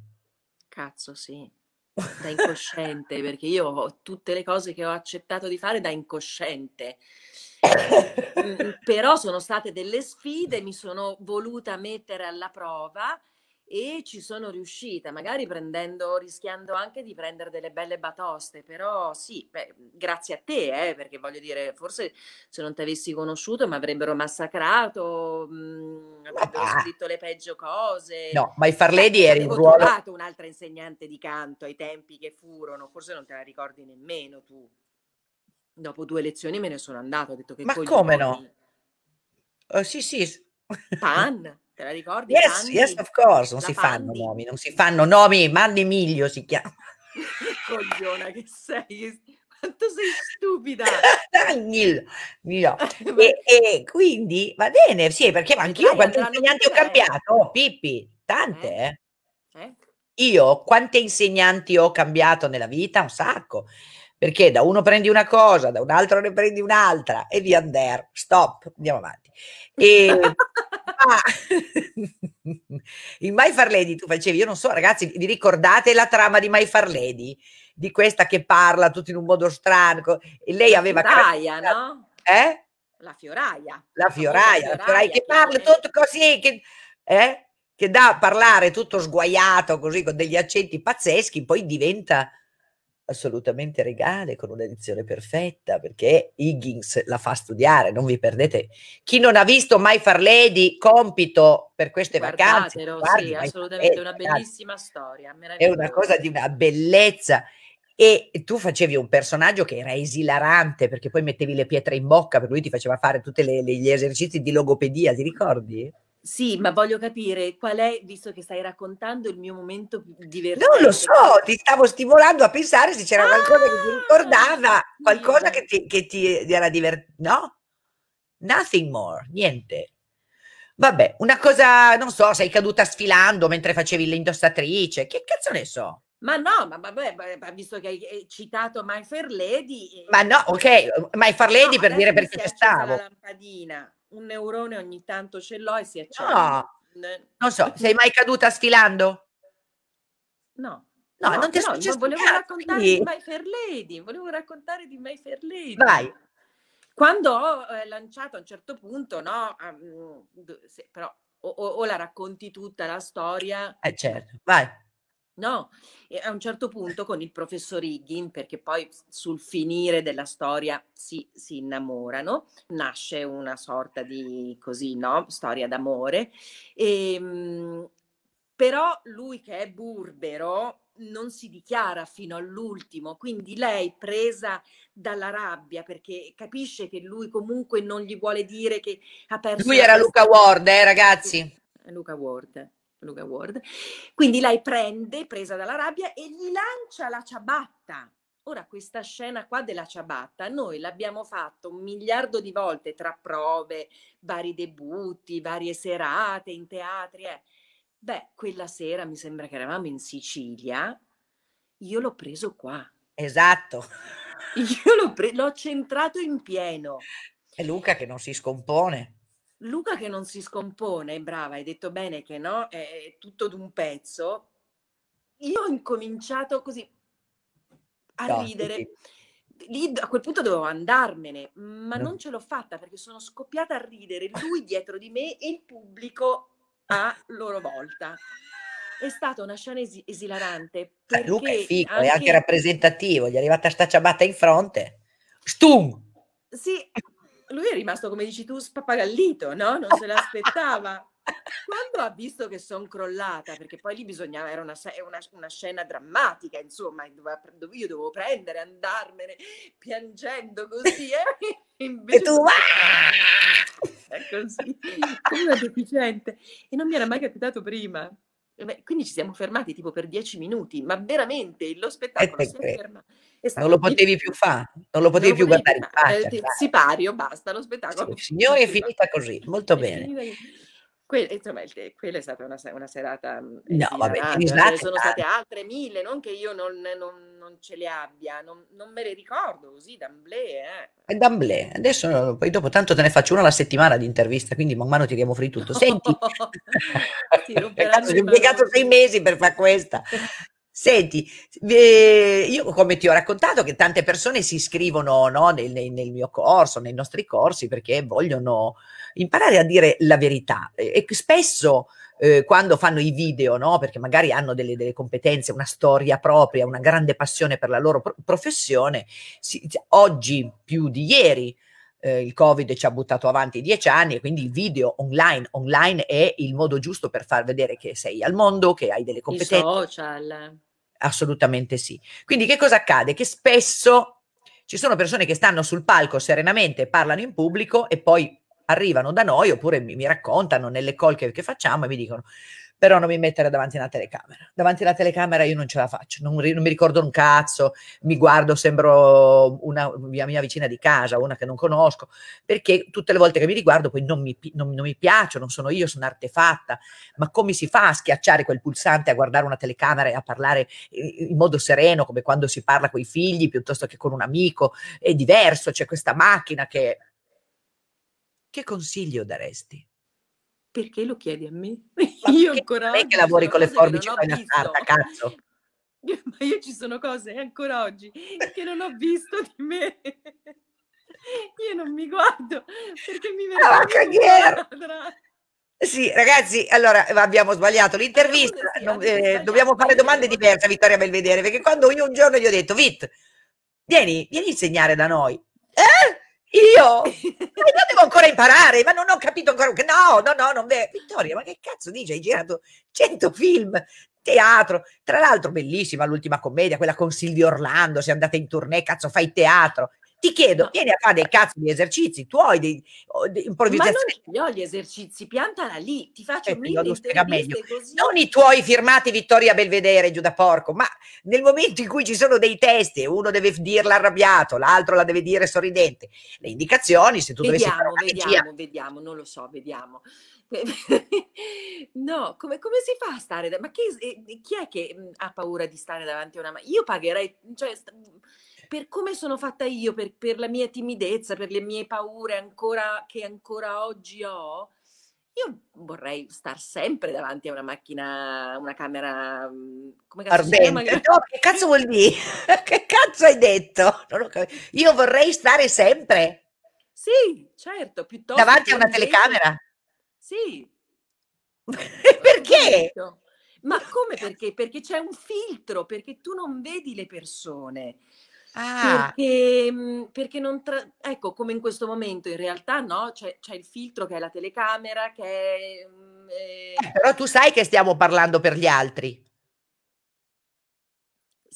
Cazzo, sì. Da incosciente, perché io ho tutte le cose che ho accettato di fare da incosciente. Mhmm, però sono state delle sfide, mi sono voluta mettere alla prova e ci sono riuscita, magari prendendo, rischiando anche di prendere delle belle batoste, però sì, beh, grazie a te, eh, perché voglio dire, forse se non ti avessi conosciuto mi avrebbero massacrato, mh, mm, avrebbero scritto le peggio cose. No, ma i Farledi cioè, eh, eri in ruolo... Ho trovato un'altra insegnante di canto ai tempi che furono, forse non te la ricordi nemmeno tu. Dopo due lezioni me ne sono andato, ho detto che... Ma come no? Uh, sì, sì. Pan. Te la ricordi? Yes, Panni? yes, of course. Non la si Panni. fanno nomi, non si fanno nomi. Manni Miglio si chiama. Cogliona che sei. Quanto sei stupida! Nil, no. e, e, quindi va bene, sì, perché anch'io quante insegnanti ho cambiato, oh, Pippi, tante. Eh, eh? Eh? Io quante insegnanti ho cambiato nella vita? Un sacco. Perché da uno prendi una cosa, da un altro ne prendi un'altra e via andare. Stop, andiamo avanti. E ma ah. in My Far Lady tu facevi, io non so ragazzi, vi ricordate la trama di My Far Lady? Di questa che parla tutto in un modo strano. E lei la aveva... Fioraia, no? Eh? La fioraia. La fioraia, la fioraia, la fioraia che parla tutto così, che, eh? che da parlare tutto sguaiato così con degli accenti pazzeschi, poi diventa assolutamente regale, con un'edizione perfetta, perché Higgins la fa studiare, non vi perdete. Chi non ha visto mai Far Lady, compito per queste vacanze. Guardi, sì, assolutamente, è una esatto. bellissima storia. È una cosa di una bellezza. E tu facevi un personaggio che era esilarante, perché poi mettevi le pietre in bocca, per lui ti faceva fare tutti gli esercizi di logopedia, ti ricordi? Sì, ma voglio capire qual è, visto che stai raccontando il mio momento divertente. Non lo so, ti stavo stimolando a pensare se c'era ah, qualcosa che ti ah, ricordava, qualcosa che ti, che ti era divertente. No? Nothing more, niente. Vabbè, una cosa, non so, sei caduta sfilando mentre facevi l'indossatrice, che cazzo ne so? Ma no, ma vabbè, visto che hai citato My Fair Lady... Eh, ma no, ok, My Fair Lady no, per dire perché ci stavo. La lampadina un neurone ogni tanto ce l'ho e si accende. Ah, no, non so, sei mai caduta sfilando? No. No, no non ti però, non volevo raccontare di My Fair Lady, volevo raccontare di My Fair Lady. Vai. Quando ho eh, lanciato a un certo punto, no, um, se, però o, o, o, la racconti tutta la storia. Eh certo, vai No, e a un certo punto con il professor Higgin, perché poi sul finire della storia si, si innamorano, nasce una sorta di così, no? Storia d'amore. E, ehm, però lui che è burbero non si dichiara fino all'ultimo, quindi lei presa dalla rabbia perché capisce che lui comunque non gli vuole dire che ha perso... Lui era Luca Ward, eh ragazzi. Luca Ward. Luca Ward. Quindi lei prende, presa dalla rabbia, e gli lancia la ciabatta. Ora, questa scena qua della ciabatta, noi l'abbiamo fatto un miliardo di volte tra prove, vari debutti, varie serate in teatri. Eh. Beh, quella sera mi sembra che eravamo in Sicilia, io l'ho preso qua. Esatto. Io l'ho, pre- l'ho centrato in pieno. È Luca che non si scompone. Luca che non si scompone, brava, hai detto bene che no, è tutto d'un pezzo. Io ho incominciato così a da, ridere. Sì. Lì, a quel punto dovevo andarmene, ma no. non ce l'ho fatta perché sono scoppiata a ridere, lui dietro di me e il pubblico a loro volta. È stata una scena es- esilarante. Perché Luca è figo, anche... è anche rappresentativo, gli è arrivata sta ciabatta in fronte. Stum! Sì, lui è rimasto, come dici tu, spappagallito, no? Non se l'aspettava. Quando ha visto che sono crollata, perché poi lì bisognava, era una, una, una scena drammatica, insomma, dove, io dovevo prendere, andarmene piangendo così, eh? Invece e tu... ah! È così, una deficiente. E non mi era mai capitato prima. Quindi ci siamo fermati tipo per dieci minuti, ma veramente lo spettacolo eh, si è fermato non lo potevi più fare, non lo potevi non più potevi guardare fare, in eh, faccia. Sipario, basta, lo spettacolo. Sì, signori, è finita così, molto è bene. Quella, insomma, quella è stata una, una serata. Mm, no, vabbè, ce sono state altre mille, non che io non, non, non ce le abbia, non, non, me le ricordo così, d'amblè. Eh. D'amblè, adesso poi dopo tanto te ne faccio una alla settimana di intervista, quindi man mano tiriamo fuori tutto. Senti, ti ho impiegato sei mesi per fare questa. Senti, eh, io come ti ho raccontato che tante persone si iscrivono no, nel, nel, mio corso, nei nostri corsi, perché vogliono imparare a dire la verità. E, e spesso eh, quando fanno i video, no, perché magari hanno delle, delle, competenze, una storia propria, una grande passione per la loro pro professione, si, oggi più di ieri eh, il Covid ci ha buttato avanti dieci anni e quindi il video online, online è il modo giusto per far vedere che sei al mondo, che hai delle competenze. I social Assolutamente sì. Quindi che cosa accade? Che spesso ci sono persone che stanno sul palco serenamente, parlano in pubblico e poi arrivano da noi oppure mi, mi raccontano nelle call che, che, facciamo e mi dicono però non mi mettere davanti a una telecamera. Davanti alla telecamera io non ce la faccio, non, non mi ricordo un cazzo, mi guardo, sembro una mia, mia, vicina di casa, una che non conosco, perché tutte le volte che mi riguardo poi non mi, non, non mi piaccio, non sono io, sono artefatta. Ma come si fa a schiacciare quel pulsante, a guardare una telecamera e a parlare eh, eh, in modo sereno, come quando si parla con i figli piuttosto che con un amico? È diverso, c'è questa macchina che che consiglio daresti? Perché lo chiedi a me? Ma io ancora non è che lavori con le forbici e la carta, cazzo. Ma io ci sono cose ancora oggi che non ho visto di me. Io non mi guardo perché mi ah, vedo. Ah, sì, ragazzi, allora eh, abbiamo sbagliato l'intervista, non, eh, dobbiamo fare domande diverse a Vittoria Belvedere, perché quando io un giorno gli ho detto, Vit, vieni, vieni a insegnare da noi. Eh? Io? ma io eh, devo ancora imparare, ma non ho capito ancora. No, no, no, non ve... Vittoria, ma che cazzo dici? Hai girato 100 film, teatro. Tra l'altro, bellissima l'ultima commedia, quella con Silvio Orlando. Sei andata in tournée, cazzo, fai teatro ti chiedo, vieni a fare dei cazzo di esercizi tuoi, di, di improvvisazione. Ma non io gli esercizi, piantala lì, ti faccio eh, mille interviste così. Non i tuoi firmati Vittoria Belvedere, giù da porco, ma nel momento in cui ci sono dei testi, uno deve dirla arrabbiato, l'altro la deve dire sorridente, le indicazioni, se tu vediamo, dovessi Vediamo, vediamo, vediamo, non lo so, vediamo. no, come, come, si fa a stare? Da, ma chi, eh, chi è che mm, ha paura di stare davanti a una... Io pagherei... Cioè, per come sono fatta io, per, per, la mia timidezza, per le mie paure ancora, che ancora oggi ho, io vorrei star sempre davanti a una macchina, una camera mm, come cazzo ardente. No, che cazzo vuol dire? che cazzo hai detto? Io vorrei stare sempre. Sì, certo, piuttosto davanti a una telecamera. Sì. perché? Ma come perché? Perché c'è un filtro, perché tu non vedi le persone. Ah. Perché, mhmm, perché non tra... ecco, come in questo momento in realtà no, c'è, c'è il filtro che è la telecamera, che è... Mhmm, eh, eh, però tu sai che stiamo parlando per gli altri.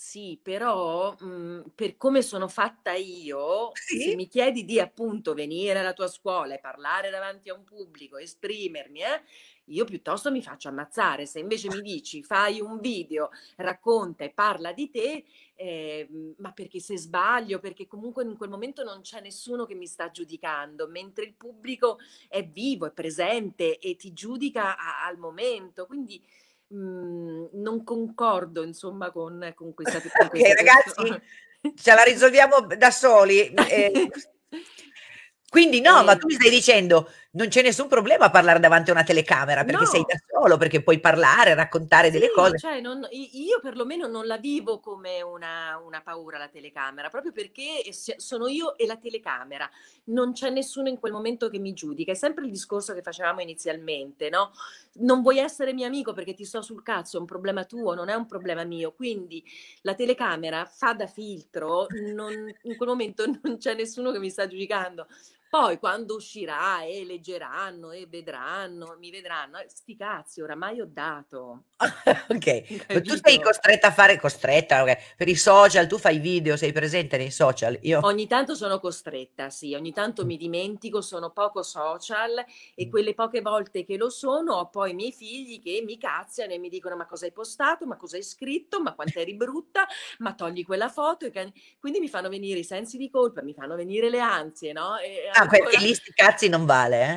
Sì, però mh, mhmm, per come sono fatta io, sì? se mi chiedi di appunto venire alla tua scuola e parlare davanti a un pubblico, esprimermi, eh, io piuttosto mi faccio ammazzare. Se invece mi dici fai un video, racconta e parla di te, eh, ma perché se sbaglio, perché comunque in quel momento non c'è nessuno che mi sta giudicando, mentre il pubblico è vivo, è presente e ti giudica a, al momento. Quindi Mhmm, non concordo insomma con, eh, con questa con Ok questa ragazzi, persona. ce la risolviamo da soli. Eh, quindi no, eh. ma tu mi stai dicendo non c'è nessun problema a parlare davanti a una telecamera perché no. sei da solo, perché puoi parlare, raccontare sì, delle cose. Cioè non, io perlomeno non la vivo come una, una, paura la telecamera, proprio perché eh, sono io e la telecamera, non c'è nessuno in quel momento che mi giudica. È sempre il discorso che facevamo inizialmente, no? Non vuoi essere mio amico perché ti sto sul cazzo, è un problema tuo, non è un problema mio. Quindi la telecamera fa da filtro, non, in quel momento non c'è nessuno che mi sta giudicando. Poi quando uscirà e leggeranno e vedranno, mi vedranno, eh, sti cazzi, oramai ho dato. ok, tu sei costretta a fare, costretta, okay. per i social, tu fai video, sei presente nei social? Io... Ogni tanto sono costretta, sì, ogni tanto mi dimentico, sono poco social e mm. quelle poche volte che lo sono ho poi i miei figli che mi cazziano e mi dicono ma cosa hai postato, ma cosa hai scritto, ma quanto eri brutta, ma togli quella foto. Quindi mi fanno venire i sensi di colpa, mi fanno venire le ansie, no? E Ah, perché lì sti cazzi non vale,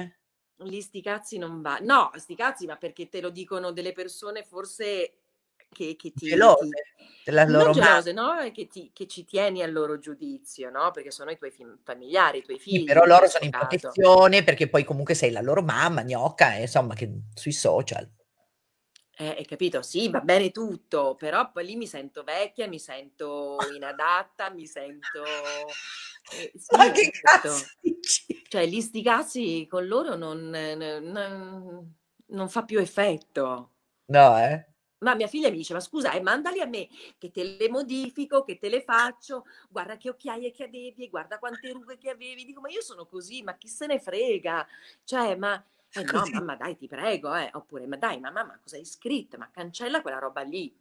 eh? Lì sti cazzi non va. No, sti cazzi, ma perché te lo dicono delle persone forse che, che ti... Gelose, della loro non gelose, no? Che, ti, che, ci tieni al loro giudizio, no? Perché sono i tuoi fam- familiari, i tuoi figli. Sì, però loro sono in protezione perché poi comunque sei la loro mamma, gnocca, eh, insomma, che sui social. Eh, hai capito? Sì, va bene tutto, però poi lì mi sento vecchia, mi sento inadatta, mi sento eh, sì, Ma che certo. cazzo Cioè, gli sti cazzi con loro non, eh, non, non fa più effetto. No, eh? Ma mia figlia mi dice, ma scusa, eh, mandali a me, che te le modifico, che te le faccio, guarda che occhiaie che avevi, guarda quante rughe che avevi. Dico, ma io sono così, ma chi se ne frega? Cioè, ma... Eh, no, mamma, dai, ti prego, eh. Oppure, ma dai, ma mamma, cosa hai scritto? Ma cancella quella roba lì.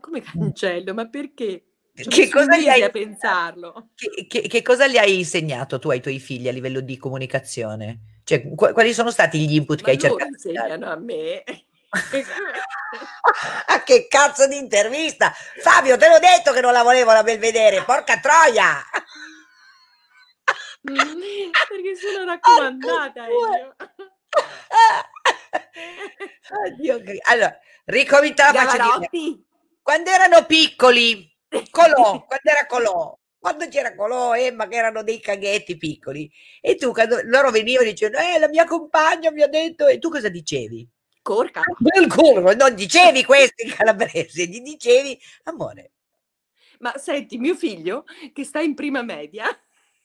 Come mm. cancello? Ma perché? Cioè, che cosa, gli hai, che, che, che cosa gli hai insegnato tu ai tuoi figli a livello di comunicazione? Cioè, qu- quali sono stati gli input Ma che hai cercato? insegnano a me. a che cazzo di intervista! Fabio, te l'ho detto che non la volevo la belvedere, porca troia! Perché sono raccomandata eh, io. Oddio, allora, ricomincia la faccia Quando erano piccoli, Colò, quando era Colò, quando c'era Colò, Emma, che erano dei caghetti piccoli, e tu quando loro venivano dicendo, eh, la mia compagna mi ha detto, e tu cosa dicevi? Corca. Bel curvo, non dicevi questo in calabrese, gli dicevi, amore. Ma senti, mio figlio, che sta in prima media,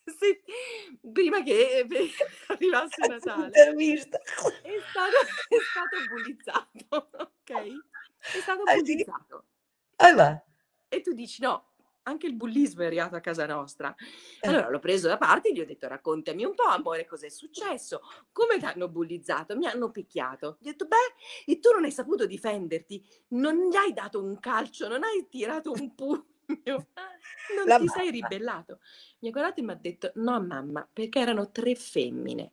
se, prima che eh, arrivasse Natale è stato, è stato bullizzato ok è stato bullizzato allora. E tu dici no, anche il bullismo è arrivato a casa nostra. Eh. Allora l'ho preso da parte e gli ho detto raccontami un po', amore, cos'è successo? Come ti hanno bullizzato? Mi hanno picchiato. Gli ho detto, beh, e tu non hai saputo difenderti, non gli hai dato un calcio, non hai tirato un pugno. Non La ti mamma. sei ribellato. Mi ha guardato e mi ha detto: No, mamma, perché erano tre femmine.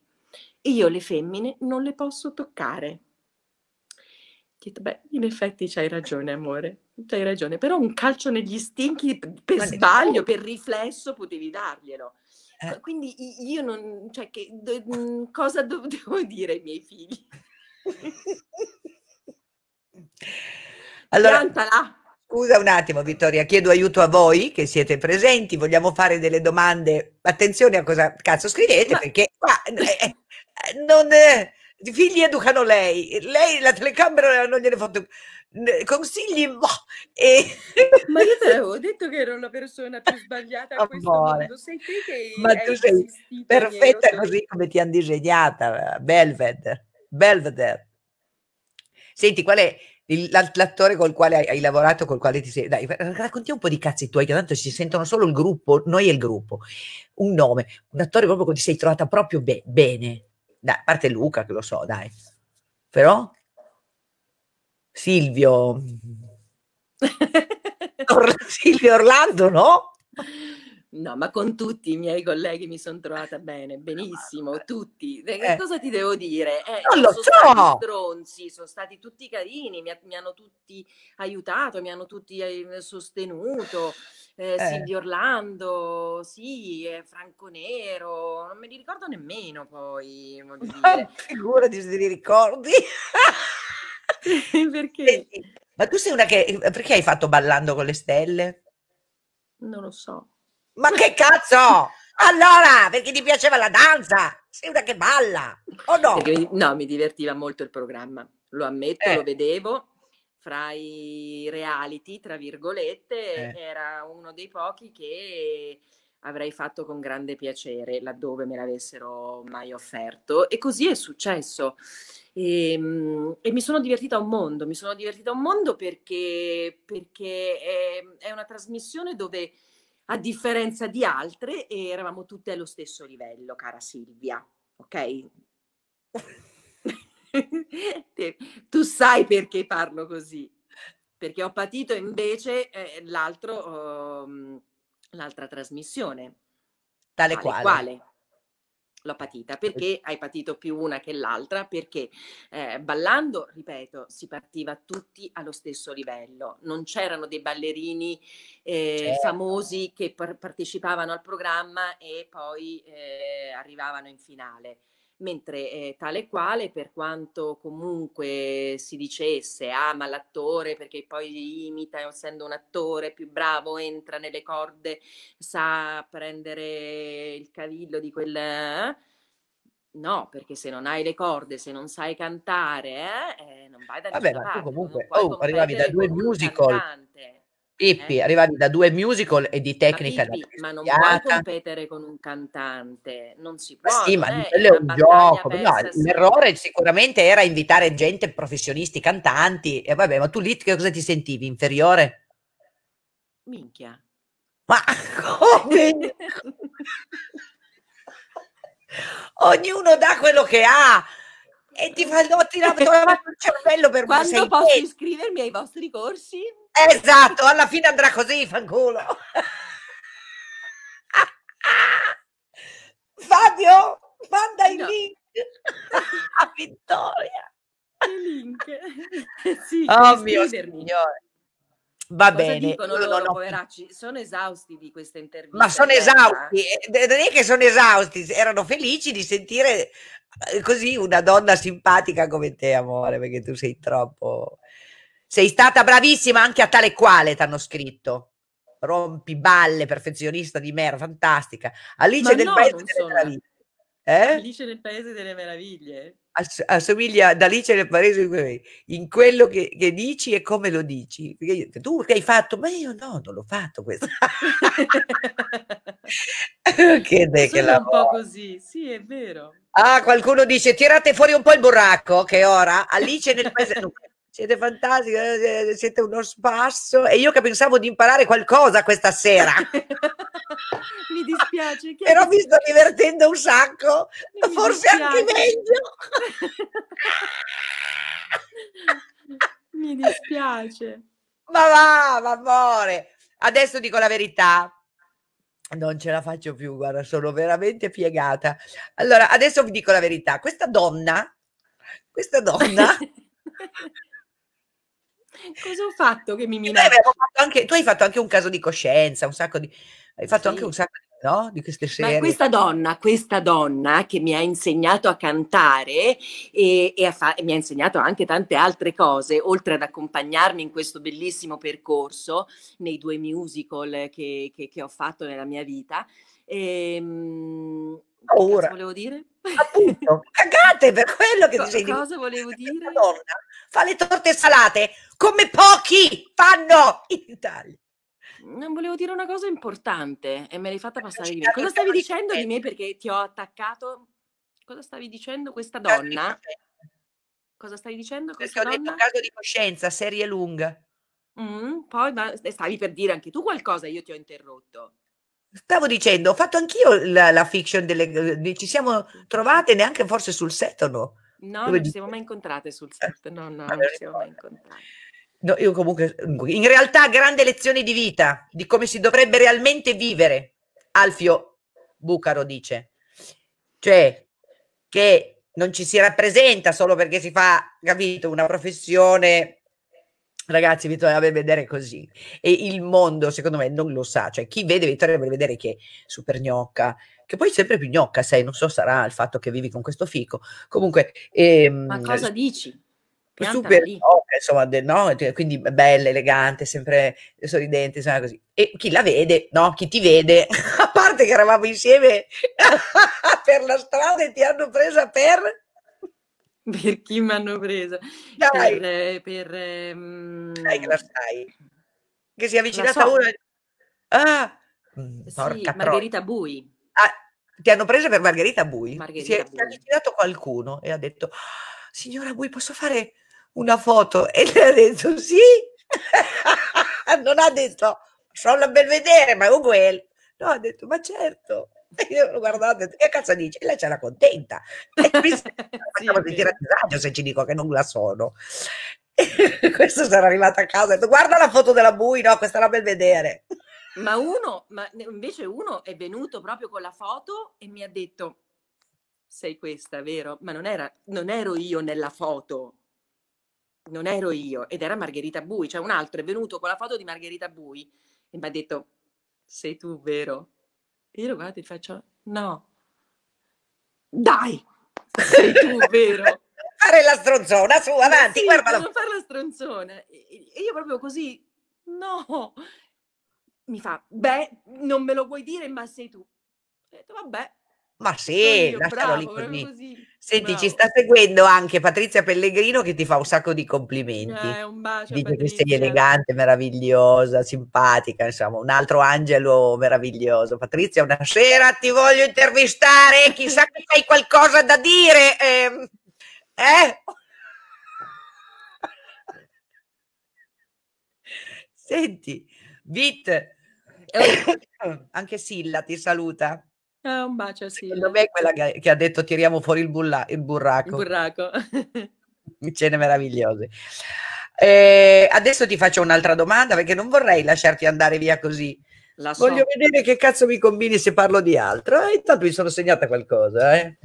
E io le femmine non le posso toccare. Gli Ho detto, beh, in effetti c'hai ragione, amore tu hai ragione, però un calcio negli stinchi per Ma sbaglio, per riflesso potevi darglielo. Eh. Quindi io non, cioè, che, do, mm, cosa do, devo dire ai miei figli? allora, Piantala. Scusa un attimo Vittoria, chiedo aiuto a voi che siete presenti, vogliamo fare delle domande, attenzione a cosa cazzo scrivete Ma... perché qua eh, eh, non... Eh, figli educano lei, lei la telecamera non gliene foto consigli boh, e... ma io te l'avevo detto che ero la persona più sbagliata a questo Amore. mondo sei te che ma tu sei perfetta nero, così come ti hanno disegnata eh, Belvedere Belveder senti qual è il, l'attore col quale hai, hai, lavorato col quale ti sei dai racconti un po' di cazzi tuoi che tanto ci sentono solo il gruppo noi e il gruppo un nome un attore proprio con cui ti sei trovata proprio be- bene da parte Luca che lo so dai però Silvio. Or- Silvio Orlando, no? No, ma con tutti i miei colleghi mi sono trovata bene, benissimo, no, ah, tutti. eh. cosa ti devo dire? Eh, non lo sono so. stati stronzi, sono stati tutti carini, mi, mi, hanno tutti aiutato, mi hanno tutti eh, sostenuto. Eh, eh, Silvio Orlando, sì, eh, Franco Nero, non me li ricordo nemmeno poi, voglio dire. Figurati se li ricordi. perché? Senti, ma tu sei una che... Perché hai fatto ballando con le stelle? Non lo so. Ma che cazzo? Allora, perché ti piaceva la danza? Sei una che balla, o no? Perché, no, mi divertiva molto il programma, lo ammetto, eh. lo vedevo. Fra i reality, tra virgolette, eh. era uno dei pochi che avrei fatto con grande piacere laddove me l'avessero mai offerto. E così è successo. E, ehm, e mi sono divertita un mondo, mi sono divertita un mondo perché, perché è, ehm, è una trasmissione dove a differenza di altre eravamo tutte allo stesso livello, cara Silvia, ok? tu sai perché parlo così, perché ho patito invece eh, l'altro, um, l'altra trasmissione. Tale, tale quale. quale l'ho patita. Perché hai patito più una che l'altra? Perché eh, ballando, ripeto, si partiva tutti allo stesso livello. Non c'erano dei ballerini eh, certo. famosi che par- partecipavano al programma e poi eh, arrivavano in finale mentre eh, tale e quale, per quanto comunque si dicesse, ah ma l'attore perché poi imita, essendo un attore più bravo, entra nelle corde, sa prendere il cavillo di quel... Eh? No, perché se non hai le corde, se non sai cantare, eh, eh non vai da Vabbè, nessuna Vabbè, ma tu comunque oh, arrivavi da due musical. Cantante. Pippi, eh. arrivavi da due musical e di tecnica ma, Pippi, ma non puoi competere con un cantante, non si può. Ma sì, ma eh, è un gioco. No, l'errore sicuramente era invitare gente, professionisti, cantanti, e vabbè, ma tu lì che cosa ti sentivi? Inferiore? Minchia. Ma come? Ognuno dà quello che ha e ti fa, ho tirato avanti il cervello per Quando posso mesi. iscrivermi ai vostri corsi? Esatto, alla fine andrà così, fanculo. Fabio, manda il no. link a Vittoria. Il link. Sì, oh mio signore. Va Cosa bene. Dicono loro, no, no. poveracci, sono esausti di questa intervista. Ma sono esausti, eh, non è che sono esausti, erano felici di sentire eh, così una donna simpatica come te, amore, perché tu sei troppo... Sei stata bravissima anche a tale quale, ti hanno scritto. balle, perfezionista di merda, fantastica. Alice Ma del no, Paese delle sono... Meraviglie. Eh? Alice nel Paese delle Meraviglie ass- assomiglia ad Alice nel Paese in quello che, che, dici e come lo dici. Perché tu che hai fatto? Ma io no, non l'ho fatto questo. che de- che un po' così, sì, è vero. Ah, qualcuno dice tirate fuori un po' il burracco che ora Alice nel Paese siete fantastici, eh, siete uno spasso. E io che pensavo di imparare qualcosa questa sera. Mi dispiace. Che Però mi sto divertendo un sacco, Mi forse dispiace. anche meglio. Mi dispiace. Ma va, ma amore. Adesso dico la verità. Non ce la faccio più, guarda, sono veramente piegata. Allora, adesso vi dico la verità. Questa donna, questa donna Cosa ho fatto che mi minaccia? tu hai fatto anche un caso di coscienza, un sacco di... Hai fatto sì. anche un sacco di, no? di queste serie. Ma questa donna, questa donna che mi ha insegnato a cantare e, e, a fa- e mi ha insegnato anche tante altre cose, oltre ad accompagnarmi in questo bellissimo percorso nei due musical che, che, che ho fatto nella mia vita. Ehm, Ora. volevo dire? Appunto, cagate per quello che Co- dicevi. Cosa volevo dire? Donna fa le torte salate come pochi fanno in Italia. Non volevo dire una cosa importante e me l'hai fatta passare di me. Cosa stavi dicendo di me perché ti ho attaccato? Cosa stavi dicendo questa donna? Cosa stavi dicendo questa perché donna? Perché ho detto caso di coscienza, serie lunga. Mm, poi ma, stavi per dire anche tu qualcosa, io ti ho interrotto. Stavo dicendo, ho fatto anch'io la, la fiction, delle, eh, ci siamo trovate neanche forse sul set o no? No, non ci siamo mai incontrate sul eh, set, no, no, allora, non ci siamo mai incontrate. No, io comunque, in realtà, grande lezione di vita, di come si dovrebbe realmente vivere, Alfio Bucaro dice. Cioè, che non ci si rappresenta solo perché si fa, capito, una professione... Ragazzi, Vittorio deve vedere così. E il mondo, secondo me, non lo sa. Cioè, chi vede Vittorio deve vedere che Super Gnocca, che poi sempre più gnocca sei, non so sarà il fatto che vivi con questo fico. Comunque... Ehm, Ma cosa dici? Piantano super gnocca, insomma, de, no? Cioè, quindi bella, elegante, sempre sorridente, insomma così. E chi la vede, no? Chi ti vede, a parte che eravamo insieme per la strada e ti hanno presa per per chi mi hanno preso Dai. per, eh, per ehm... Dai, che la sai che si è avvicinata so. una ah, mm, sì, Margherita Bui ah, ti hanno preso per Margherita Bui. Margherita si è, Bui. avvicinato qualcuno e ha detto, signora Bui, posso fare una foto? E lei ha detto, sì. non ha detto, sono a bel vedere, ma Google. No, ha detto, ma certo. E io l'ho guardato e ho detto: che cazzo dice? E lei c'era contenta. E mi facciamo sì, sentire a disagio se ci dico che non la sono. E questo sarà arrivato a casa e ha detto, guarda la foto della Bui, no, questa è la bel vedere. Ma uno, ma invece uno è venuto proprio con la foto e mi ha detto, sei questa, vero? Ma non, era, non ero io nella foto, non ero io, ed era Margherita Bui, cioè un altro è venuto con la foto di Margherita Bui e mi ha detto, sei tu, vero? E io lo guardo e faccio, no, dai, sei tu, vero? fare la stronzona, su, eh avanti, sì, guarda. Non fare la stronzona. E io proprio così, no, mi fa, beh, non me lo vuoi dire, ma sei tu. Ho detto, vabbè. Ma sì, io, lascialo bravo, lì così. Senti, bravo. ci sta seguendo anche Patrizia Pellegrino che ti fa un sacco di complimenti. Eh, un bacio. Dice che sei elegante, meravigliosa, simpatica, insomma, un altro angelo meraviglioso. Patrizia, una sera ti voglio intervistare, chissà che hai qualcosa da dire. Ehm, eh? eh? Senti, Vit, Anche Silla ti saluta. Eh, un bacio, sì. Secondo me è quella che ha, che ha detto tiriamo fuori il, bulla, il burraco. Il burraco. Cene meravigliose. Eh, adesso ti faccio un'altra domanda perché non vorrei lasciarti andare via così. So. Voglio vedere che cazzo mi combini se parlo di altro. Eh, intanto mi sono segnata qualcosa. Eh.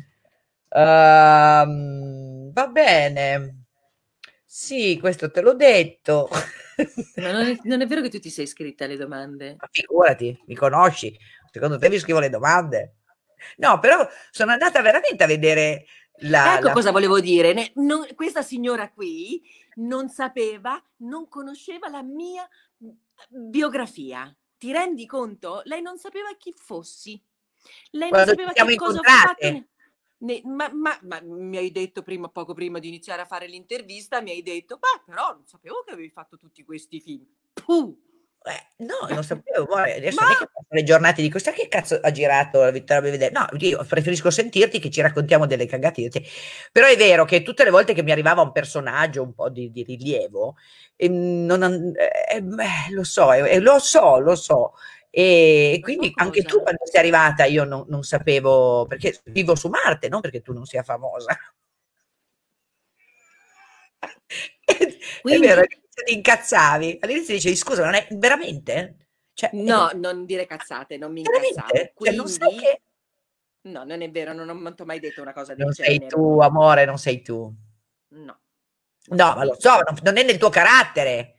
Uh, va bene. Sì, questo te l'ho detto. Ma non è, non è vero che tu ti sei iscritta alle domande? Ma figurati, mi conosci. Secondo te mi scrivo le domande? No, però sono andata veramente a vedere la... Ecco la... cosa volevo dire. Ne, non, questa signora qui non sapeva, non conosceva la mia mm, biografia. Ti rendi conto? Lei non sapeva chi fossi. Lei Quando non sapeva che cosa ho fatto. Ne, ma, ma, ma, mi hai detto prima, poco prima di iniziare a fare l'intervista, mi hai detto, beh, però non sapevo che avevi fatto tutti questi film. Puh. Eh, no, non sapevo. adesso ma... non è che le giornate dico, sai che cazzo ha girato la Vittoria Belvedere? No, io preferisco sentirti che ci raccontiamo delle cagate. Però è vero che tutte le volte che mi arrivava un personaggio un po' di, di rilievo, ehm, eh, non, eh, beh, lo so, eh, lo so, lo so. E quindi anche tu quando sei arrivata io non, non sapevo, perché vivo su Marte, non perché tu non sia famosa. Quindi... È vero, all'inizio ti incazzavi, all'inizio dicevi scusa, non è veramente? Cioè, no, è... non dire cazzate, non mi incazzavo. Quindi... Cioè, non sai che... No, non è vero, non ho mai detto una cosa del non genere. Non sei tu, amore, non sei tu. No. No, ma lo so, non è nel tuo carattere.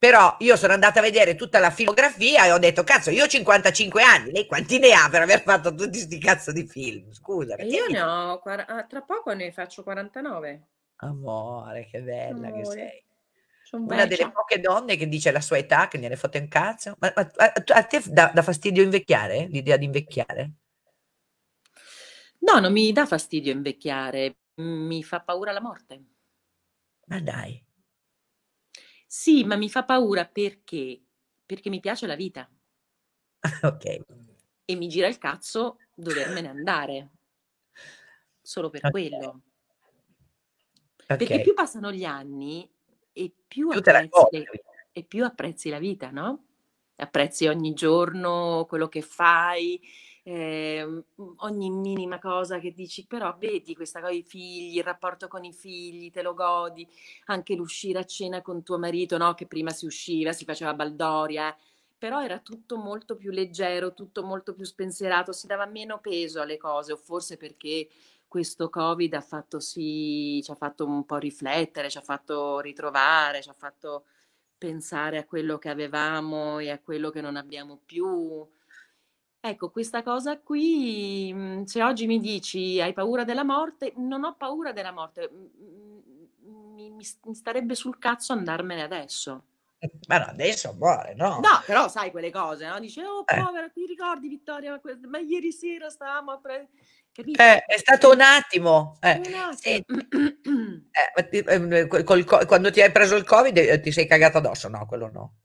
Però io sono andata a vedere tutta la filmografia e ho detto, cazzo, io ho 55 anni, lei quanti ne ha per aver fatto tutti questi cazzo di film? Scusa. Io ne ho, ah, tra poco ne faccio 49. Amore, che bella Amore. che sei. Sono Una delle poche donne che dice la sua età, che gliene fotte un cazzo. Ma, ma a, a, te dà, dà fastidio invecchiare? L'idea di invecchiare? No, non mi dà fastidio invecchiare, mi fa paura la morte. Ma dai. Sì, ma mi fa paura perché? Perché mi piace la vita. ok. E mi gira il cazzo dovermene andare. Solo per okay. quello. Okay. Perché più passano gli anni e più, più apprezzi, le, e più apprezzi la vita, no? Apprezzi ogni giorno quello che fai, eh, ogni minima cosa che dici, però vedi questa cosa, i figli, il rapporto con i figli, te lo godi, anche l'uscire a cena con tuo marito, no? che prima si usciva, si faceva baldoria, eh. però era tutto molto più leggero, tutto molto più spensierato, si dava meno peso alle cose, o forse perché questo Covid ha fatto sì, ci ha fatto un po' riflettere, ci ha fatto ritrovare, ci ha fatto pensare a quello che avevamo e a quello che non abbiamo più. Ecco, questa cosa qui, mhmm, se oggi mi dici hai paura della morte, non ho paura della morte, mi, mi starebbe sul cazzo andarmene adesso. Ma no, adesso muore, no? No, però sai quelle cose, no? Dice, oh eh. povera, ti ricordi Vittoria, ma, ma ieri sera stavamo a prendere... Eh, è stato un attimo. Eh. Un attimo. Sì. eh, ehm, quando ti hai preso il Covid eh, ti sei cagato addosso, no, quello no.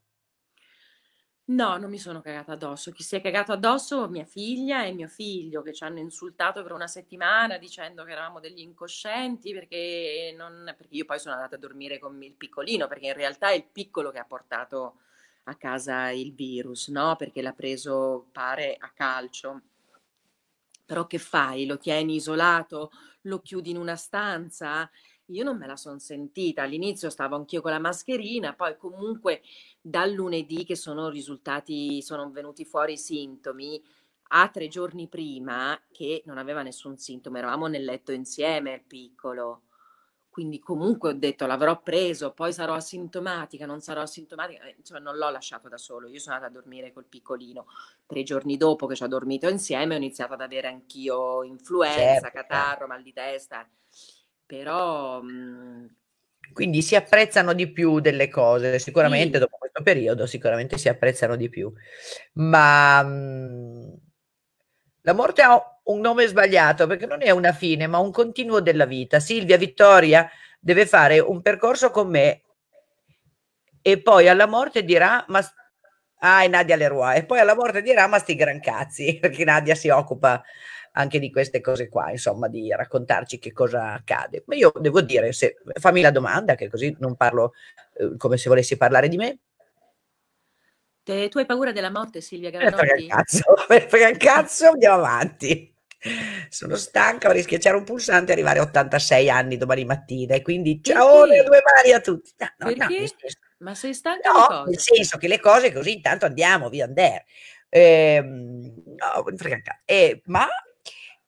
No, non mi sono cagata addosso. Chi si è cagato addosso? Mia figlia e mio figlio che ci hanno insultato per una settimana dicendo che eravamo degli incoscienti perché, non... perché io poi sono andata a dormire con il piccolino perché in realtà è il piccolo che ha portato a casa il virus, no? Perché l'ha preso pare a calcio. Però che fai? Lo tieni isolato? Lo chiudi in una stanza? io non me la sono sentita. All'inizio stavo anch'io con la mascherina, poi comunque dal lunedì che sono risultati, sono venuti fuori i sintomi, a tre giorni prima che non aveva nessun sintomo, eravamo nel letto insieme il piccolo. Quindi comunque ho detto l'avrò preso, poi sarò asintomatica, non sarò asintomatica, eh, insomma non l'ho lasciato da solo, io sono andata a dormire col piccolino. Tre giorni dopo che ci ho dormito insieme ho iniziato ad avere anch'io influenza, certo. catarro, mal di testa però... Mhmm, quindi si apprezzano di più delle cose, sicuramente sì. dopo questo periodo sicuramente si apprezzano di più. Ma mhmm, la morte ha un nome sbagliato perché non è una fine, ma un continuo della vita. Silvia Vittoria deve fare un percorso con me e poi alla morte dirà ma ah, è Nadia Leroy e poi alla morte dirà ma sti gran cazzi, perché Nadia si occupa anche di queste cose qua, insomma, di raccontarci che cosa accade. Ma io devo dire, se, fammi la domanda, che così non parlo eh, come se volessi parlare di me. Te, tu hai paura della morte, Silvia Gavanotti? Eh, frega il cazzo, eh, frega cazzo, andiamo avanti. Sono stanca, vorrei schiacciare un pulsante e arrivare a 86 anni domani mattina. E quindi ciao le due mani a tutti. No, no, Ma sei stanca? No, nel senso che le cose così intanto andiamo, via andare. Eh, no, eh, ma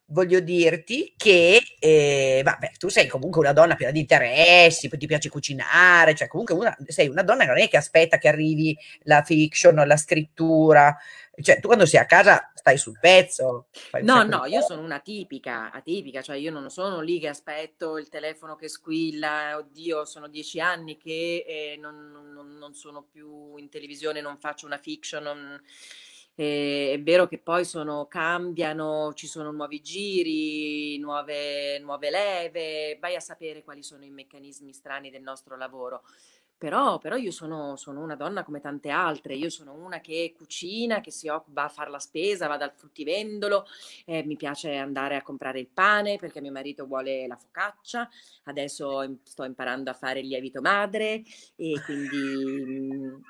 voglio dirti che, eh, vabbè, tu sei comunque una donna piena di interessi, ti piace cucinare, cioè comunque una, sei una donna che non è che aspetta che arrivi la fiction o la scrittura, cioè tu quando sei a casa stai sul pezzo. No, no, io sono una tipica, atipica, cioè io non sono lì che aspetto il telefono che squilla, oddio, sono dieci anni che eh, non, non, non, sono più in televisione, non faccio una fiction, non e è vero che poi sono, cambiano, ci sono nuovi giri, nuove, nuove leve, vai a sapere quali sono i meccanismi strani del nostro lavoro. Però, però, io sono, sono, una donna come tante altre, io sono una che cucina, che si occupa a fare la spesa, va dal fruttivendolo, eh, mi piace andare a comprare il pane perché mio marito vuole la focaccia, adesso sto imparando a fare il lievito madre e quindi mm,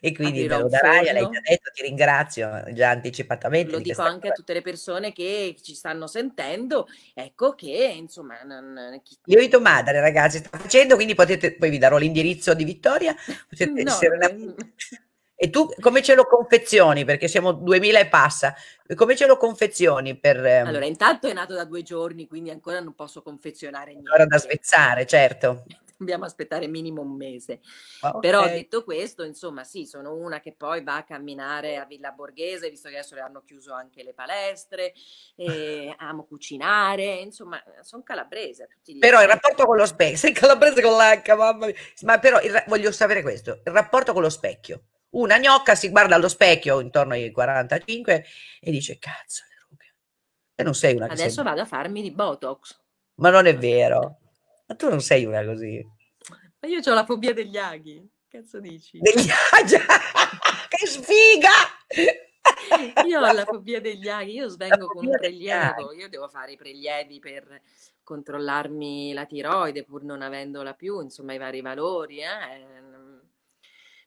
e quindi me lo darai, ha detto, ti ringrazio già anticipatamente. Lo di dico anche cosa. a tutte le persone che ci stanno sentendo, ecco che insomma... Non, chi... Io Io madre ragazzi sto facendo, quindi potete, poi vi darò l'indirizzo di Vittoria, potete no, essere una... No. Mm. E tu come ce lo confezioni? Perché siamo 2000 e passa. Come ce lo confezioni? Per, ehm Allora, intanto è nato da due giorni, quindi ancora non posso confezionare niente. Ora da svezzare, certo dobbiamo aspettare minimo un mese. Ah, okay. Però detto questo, insomma, sì, sono una che poi va a camminare a Villa Borghese, visto che adesso le hanno chiuso anche le palestre, eh, amo cucinare, insomma, sono calabrese. però il rapporto con lo specchio, sei calabrese con l'H, mamma mia. Ma però il, voglio sapere questo, il rapporto con lo specchio. Una gnocca si guarda allo specchio intorno ai 45 e dice, cazzo, le rughe. E non sei una... Adesso sei... vado a farmi di Botox. Ma non è vero. Ma tu non sei una così. Ma io ho la fobia degli aghi. Cazzo dici? Degli aghi? che sfiga! Io ho la fobia degli aghi, io svengo con un prelievo, io devo fare i prelievi per controllarmi la tiroide pur non avendola più, insomma i vari valori. Eh. Ehm,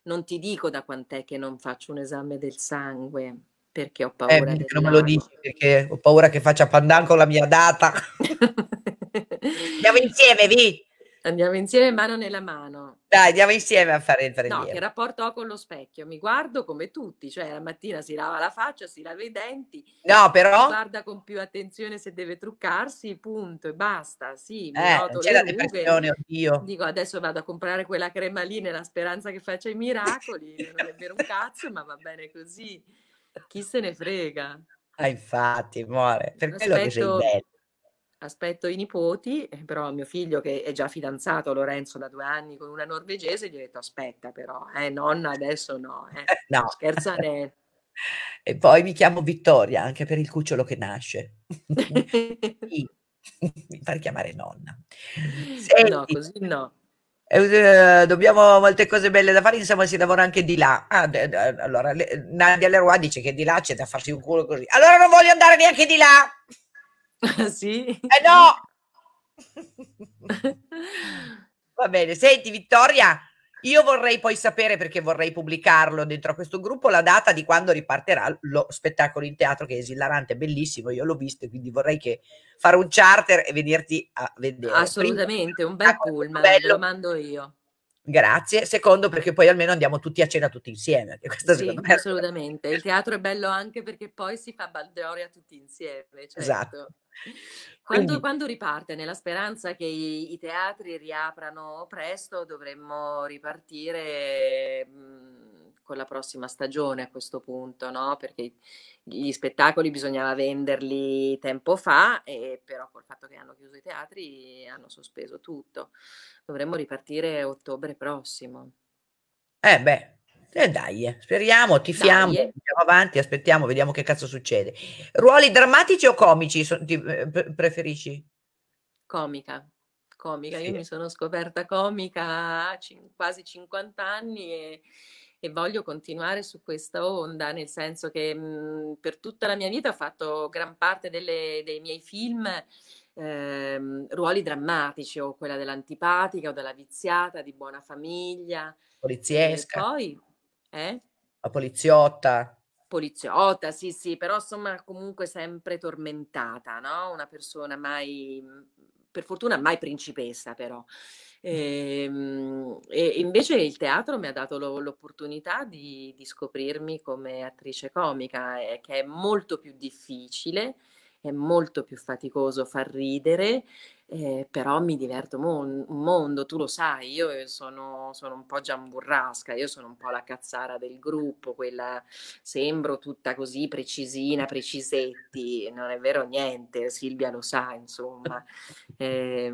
non ti dico da quant'è che non faccio un esame del sangue perché ho eh, paura. Eh, non me lo dici perché ho paura che faccia pandan con la mia data. Andiamo insieme, Vi. Andiamo insieme mano nella mano. Dai, andiamo insieme a fare il preghiera. No, che rapporto ho con lo specchio? Mi guardo come tutti, cioè la mattina si lava la faccia, si lava i denti. No, però... Guarda con più attenzione se deve truccarsi, punto, e basta. Sì, mi eh, noto c'è la rughe. oddio. Dico, adesso vado a comprare quella crema lì nella speranza che faccia i miracoli. non è vero un cazzo, ma va bene così. Chi se ne frega? Ah, infatti, muore. per Aspetto... quello che sei bello aspetto i nipoti, eh, però mio figlio che è già fidanzato Lorenzo da due anni con una norvegese, gli ho detto aspetta però, eh nonna adesso no, eh. eh no. scherza ne... E poi mi chiamo Vittoria anche per il cucciolo che nasce. mi fa chiamare nonna. Eh, Senti, no, così no. Eh, dobbiamo molte cose belle da fare, insomma si lavora anche di là. Ah, d- d- allora, le, Nadia Leroy dice che di là c'è da farsi un culo così. Allora non voglio andare neanche di là. Ah, sì? Eh no! Va bene, senti Vittoria, io vorrei poi sapere, perché vorrei pubblicarlo dentro a questo gruppo, la data di quando riparterà lo spettacolo in teatro, che è esilarante, bellissimo, io l'ho visto, quindi vorrei che fare un charter e venirti a vedere. Assolutamente, Prima, un bel ah, pullman, bello. lo mando io. Grazie. Secondo, perché poi almeno andiamo tutti a cena tutti insieme. Sì, assolutamente. È... Il teatro è bello anche perché poi si fa baldoria tutti insieme. Esatto. Certo. Esatto. Quando, quando, riparte? Nella speranza che i, i, teatri riaprano presto, dovremmo ripartire mh, mhmm, con la prossima stagione a questo punto, no? Perché gli spettacoli bisognava venderli tempo fa, e però col fatto che hanno chiuso i teatri hanno sospeso tutto. Dovremmo ripartire ottobre prossimo. Eh beh, e eh dai, eh, speriamo, tifiamo, dai. Eh. andiamo avanti, aspettiamo, vediamo che cazzo succede. Ruoli drammatici o comici so, ti, eh, preferisci? Comica, comica. Sì. Io mi sono scoperta comica a cin- quasi 50 anni e, e, voglio continuare su questa onda, nel senso che mh, mm, per tutta la mia vita ho fatto gran parte delle, dei miei film. Ehm, ruoli drammatici o quella dell'antipatica o della viziata di buona famiglia poliziesca e poi eh? La poliziotta. Poliziotta, sì, sì, però insomma comunque sempre tormentata, no? Una persona mai, per fortuna mai principessa però. E, ehm, e invece il teatro mi ha dato lo, l'opportunità di, di, scoprirmi come attrice comica, eh, che è molto più difficile è molto più faticoso far ridere, eh, però mi diverto mon- un mondo, tu lo sai, io sono, sono, un po' giamburrasca, io sono un po' la cazzara del gruppo, quella sembro tutta così precisina, precisetti, non è vero niente, Silvia lo sa, insomma. Eh,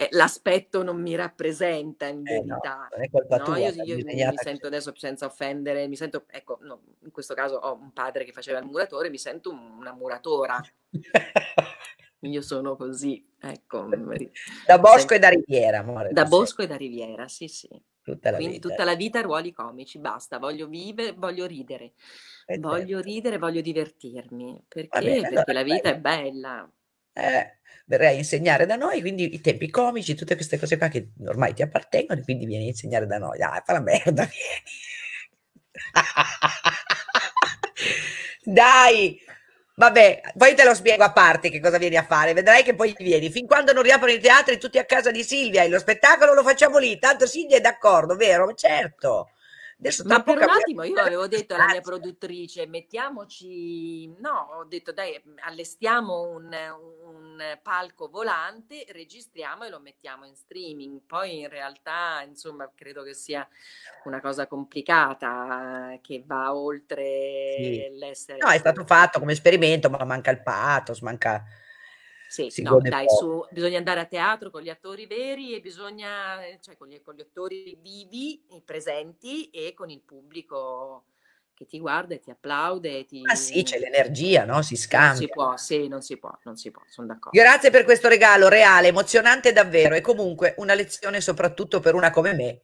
eh, l'aspetto non mi rappresenta in verità. Eh no, no, tua, io, io mi sento adesso senza offendere, mi sento, ecco, no, in questo caso ho un padre che faceva il muratore, mi sento una muratora. io sono così, ecco. Da Bosco sento... e da Riviera, amore. Da Bosco e da Riviera, sì, sì. Tutta Quindi vita. tutta la vita ruoli comici, basta, voglio vivere, voglio ridere, e eh, voglio certo. ridere, voglio divertirmi, perché? Bene, perché allora, la vita bene. è bella, eh, verrai a insegnare da noi, quindi i tempi comici, tutte queste cose qua che ormai ti appartengono, quindi vieni a insegnare da noi, dai, fa la merda, vieni. dai, Vabbè, poi te lo spiego a parte che cosa vieni a fare, vedrai che poi vieni. Fin quando non riaprono i teatri, tutti a casa di Silvia e lo spettacolo lo facciamo lì. Tanto Silvia è d'accordo, vero? Certo. Adesso Ma per un attimo io avevo detto alla mia produttrice, mettiamoci, no, ho detto dai, allestiamo un, un palco volante, registriamo e lo mettiamo in streaming. Poi in realtà, insomma, credo che sia una cosa complicata eh, che va oltre sì. l'essere... No, è stato fatto come esperimento, ma manca il pathos, manca sì, no, dai, su, bisogna andare a teatro con gli attori veri e bisogna, eh, cioè con gli, con gli attori vivi, presenti e con il pubblico che ti guarda e ti applaude. Ti... Ma sì, c'è l'energia, no? Si scambia. Non si può, sì, non si può, non si può, sono d'accordo. Grazie per questo regalo reale, emozionante davvero e comunque una lezione soprattutto per una come me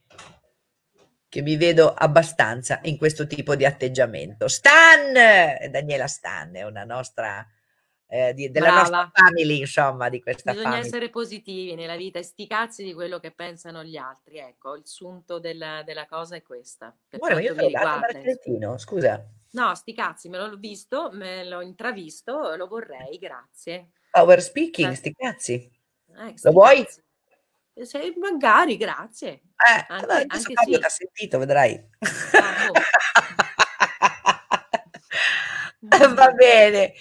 che mi vedo abbastanza in questo tipo di atteggiamento. Stan, Daniela Stan è una nostra eh, di, della Brava. nostra family, insomma, di questa Bisogna family. essere positivi nella vita e sti cazzi di quello che pensano gli altri. Ecco, il sunto della, della cosa è questa. Per io te l'ho scusa. No, sti cazzi, me l'ho visto, me l'ho intravisto, lo vorrei, grazie. Power speaking, eh. sti cazzi. Eh, sti lo vuoi? Cazzi. magari, grazie. Eh, anche, allora, anche Fabio sì. l'ha sentito, vedrai. Ah, oh. Va bene.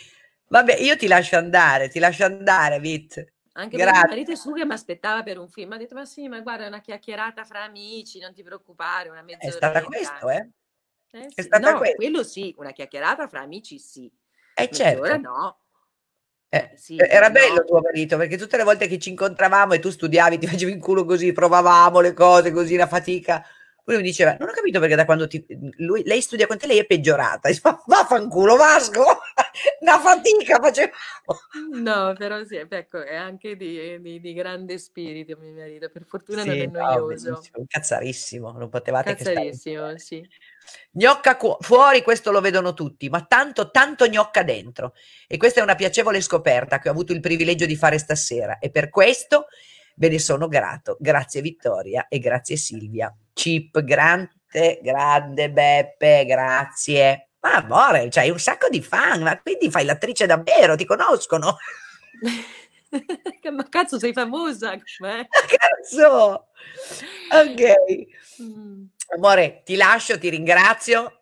Vabbè, io ti lascio andare, ti lascio andare, Vit. Anche Grazie. mio marito su che mi aspettava per un film, ha detto ma sì, ma guarda, è una chiacchierata fra amici, non ti preoccupare, una mezz'ora. È stata questo, eh? eh sì. È stata no, questo. quello sì, una chiacchierata fra amici sì. E eh certo. no. Eh, eh sì, era no. bello tuo marito perché tutte le volte che ci incontravamo e tu studiavi, ti facevi in culo così, provavamo le cose così, la fatica. Lui mi diceva, non ho capito perché da quando ti, lui, lei studia con te, lei è peggiorata. Diceva, Vaffanculo Vasco, una fatica facevamo. No, però sì, ecco, è anche di, di, di grande spirito mio marito, per fortuna sì, non è noioso. No, cazzarissimo, non potevate Cazzarissimo, che sì. Gnocca fuori, questo lo vedono tutti, ma tanto, tanto gnocca dentro. E questa è una piacevole scoperta che ho avuto il privilegio di fare stasera. E per questo ve ne sono grato. Grazie Vittoria e grazie Silvia. Chip, grande, grande Beppe, grazie. Ma amore, c'hai un sacco di fan, ma quindi fai l'attrice davvero, ti conoscono. ma cazzo, sei famosa. Eh? Cazzo! Ok. Mm. Amore, ti lascio, ti ringrazio.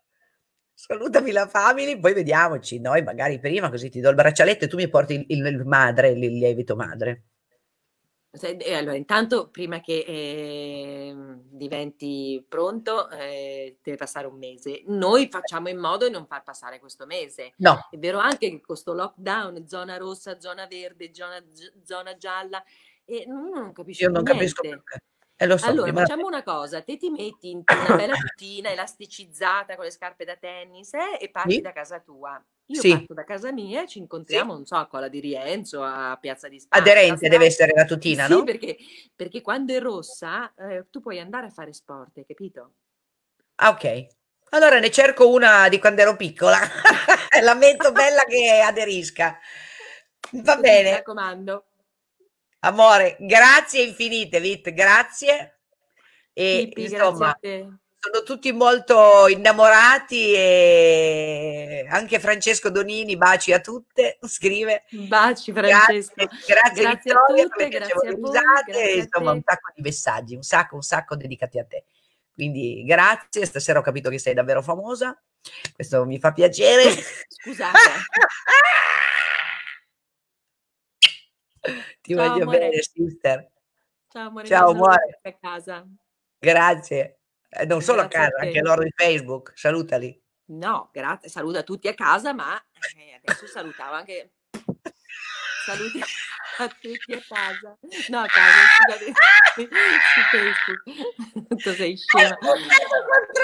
Salutami la family, poi vediamoci. Noi magari prima così ti do il braccialetto e tu mi porti il, il madre, il lievito madre. Allora, intanto prima che eh, diventi pronto, eh, deve passare un mese. Noi facciamo in modo di non far passare questo mese. No. È vero anche che questo lockdown, zona rossa, zona verde, zona, zona gialla, e uno non capisce Io non niente. capisco perché. Eh, so, allora, facciamo una cosa, te ti metti in una bella tutina elasticizzata con le scarpe da tennis eh, e parti sì? da casa tua. Io sì. parto da casa mia e ci incontriamo, sì. non so, a Cola di Rienzo, a Piazza di Spagna. Aderente deve essere la tutina, sì, no? Sì, perché, perché, quando è rossa eh, tu puoi andare a fare sport, hai capito? Ah, ok. Allora ne cerco una di quando ero piccola. Lamento bella che aderisca. Va bene. Mi raccomando. Amore, grazie infinite, Vit, grazie. E Pippi, insomma, grazie sono tutti molto innamorati e anche Francesco Donini, baci a tutte, scrive. Baci Francesco. Grazie, grazie, grazie Vittoria, a tutte, grazie a voi, risate, grazie insomma un sacco di messaggi, un sacco, un sacco dedicati a te. Quindi grazie, stasera ho capito che sei davvero famosa, questo mi fa piacere. Scusate. Ti Ciao, voglio amore. bene, sister. Ciao amore, Ciao, amore. a casa. Grazie. Eh, non solo grazie a casa, a anche loro di Facebook, salutali. No, grazie, saluta tutti a casa, ma eh, adesso salutavo anche... Saluti a tutti a casa. No, a casa, scusate, su Facebook. Tu sei scema. Ho contro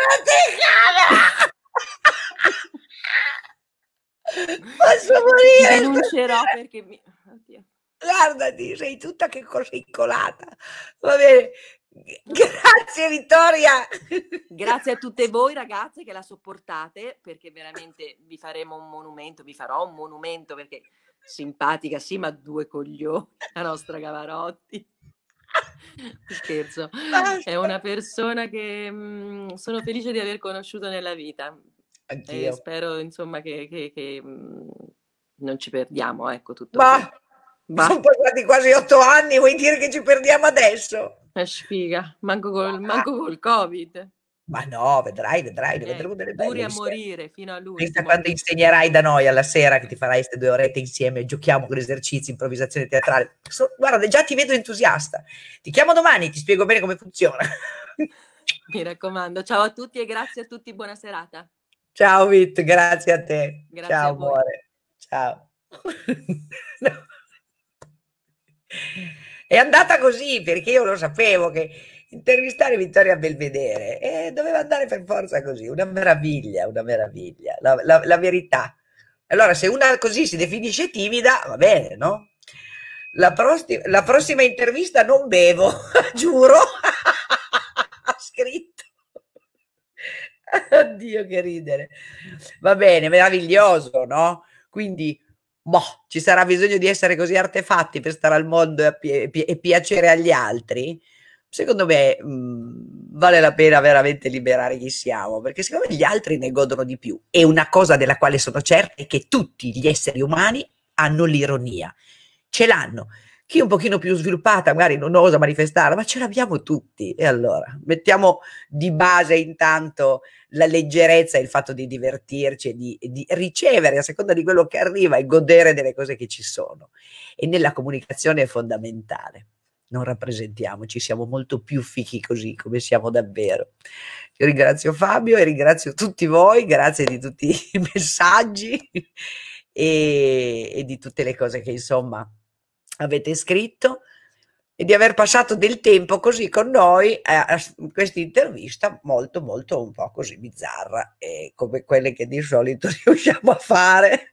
la Posso morire? Denuncerò perché mi... Oddio. Guardati, sei tutta che cosiccolata. Va bene, Grazie Vittoria! Grazie a tutte voi ragazze che la sopportate perché veramente vi faremo un monumento, vi farò un monumento perché simpatica sì ma due coglioni la nostra Gavarotti. Scherzo, è una persona che mh, mm, sono felice di aver conosciuto nella vita. Addio. E spero insomma che, che, che mh, mm, non ci perdiamo, ecco tutto. Ma, ma sono passati quasi otto anni, vuoi dire che ci perdiamo adesso? È sfiga, manco col, manco col Covid. Ma no, vedrai, vedrai, eh, vedremo delle belle. Pure a morire fino a lui. Pensa quando insegnerai da noi alla sera che ti farai queste due orette insieme, giochiamo con esercizi, improvvisazione teatrale. So, guarda, già ti vedo entusiasta. Ti chiamo domani, ti spiego bene come funziona. Mi raccomando, ciao a tutti e grazie a tutti, buona serata. Ciao Vit, grazie a te. Grazie ciao a amore. Ciao. no. È andata così perché io lo sapevo che intervistare Vittoria Belvedere eh, doveva andare per forza così, una meraviglia, una meraviglia, la, la, la verità. Allora, se una così si definisce timida, va bene, no? La, la prossima intervista non bevo, giuro, ha scritto. Oddio, che ridere. Va bene, meraviglioso, no? Quindi boh, ci sarà bisogno di essere così artefatti per stare al mondo e, pi- e piacere agli altri, secondo me mh, mhmm, vale la pena veramente liberare chi siamo, perché secondo me gli altri ne godono di più. E una cosa della quale sono certa è che tutti gli esseri umani hanno l'ironia, ce l'hanno chi è un pochino più sviluppata magari non osa manifestarla, ma ce l'abbiamo tutti. E allora mettiamo di base intanto la leggerezza e il fatto di divertirci e di, di, ricevere a seconda di quello che arriva e godere delle cose che ci sono. E nella comunicazione è fondamentale. Non rappresentiamoci, siamo molto più fichi così come siamo davvero. Io ringrazio Fabio e ringrazio tutti voi, grazie di tutti i messaggi e, e di tutte le cose che insomma avete scritto e di aver passato del tempo così con noi eh, a questa intervista molto molto un po' così bizzarra e eh, come quelle che di solito riusciamo a fare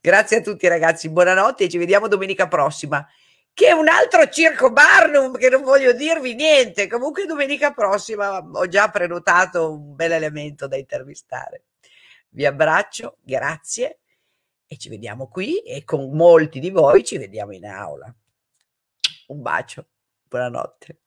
grazie a tutti ragazzi buonanotte e ci vediamo domenica prossima che è un altro circo Barnum che non voglio dirvi niente comunque domenica prossima ho già prenotato un bel elemento da intervistare vi abbraccio grazie e ci vediamo qui e con molti di voi ci vediamo in aula. Un bacio, buonanotte.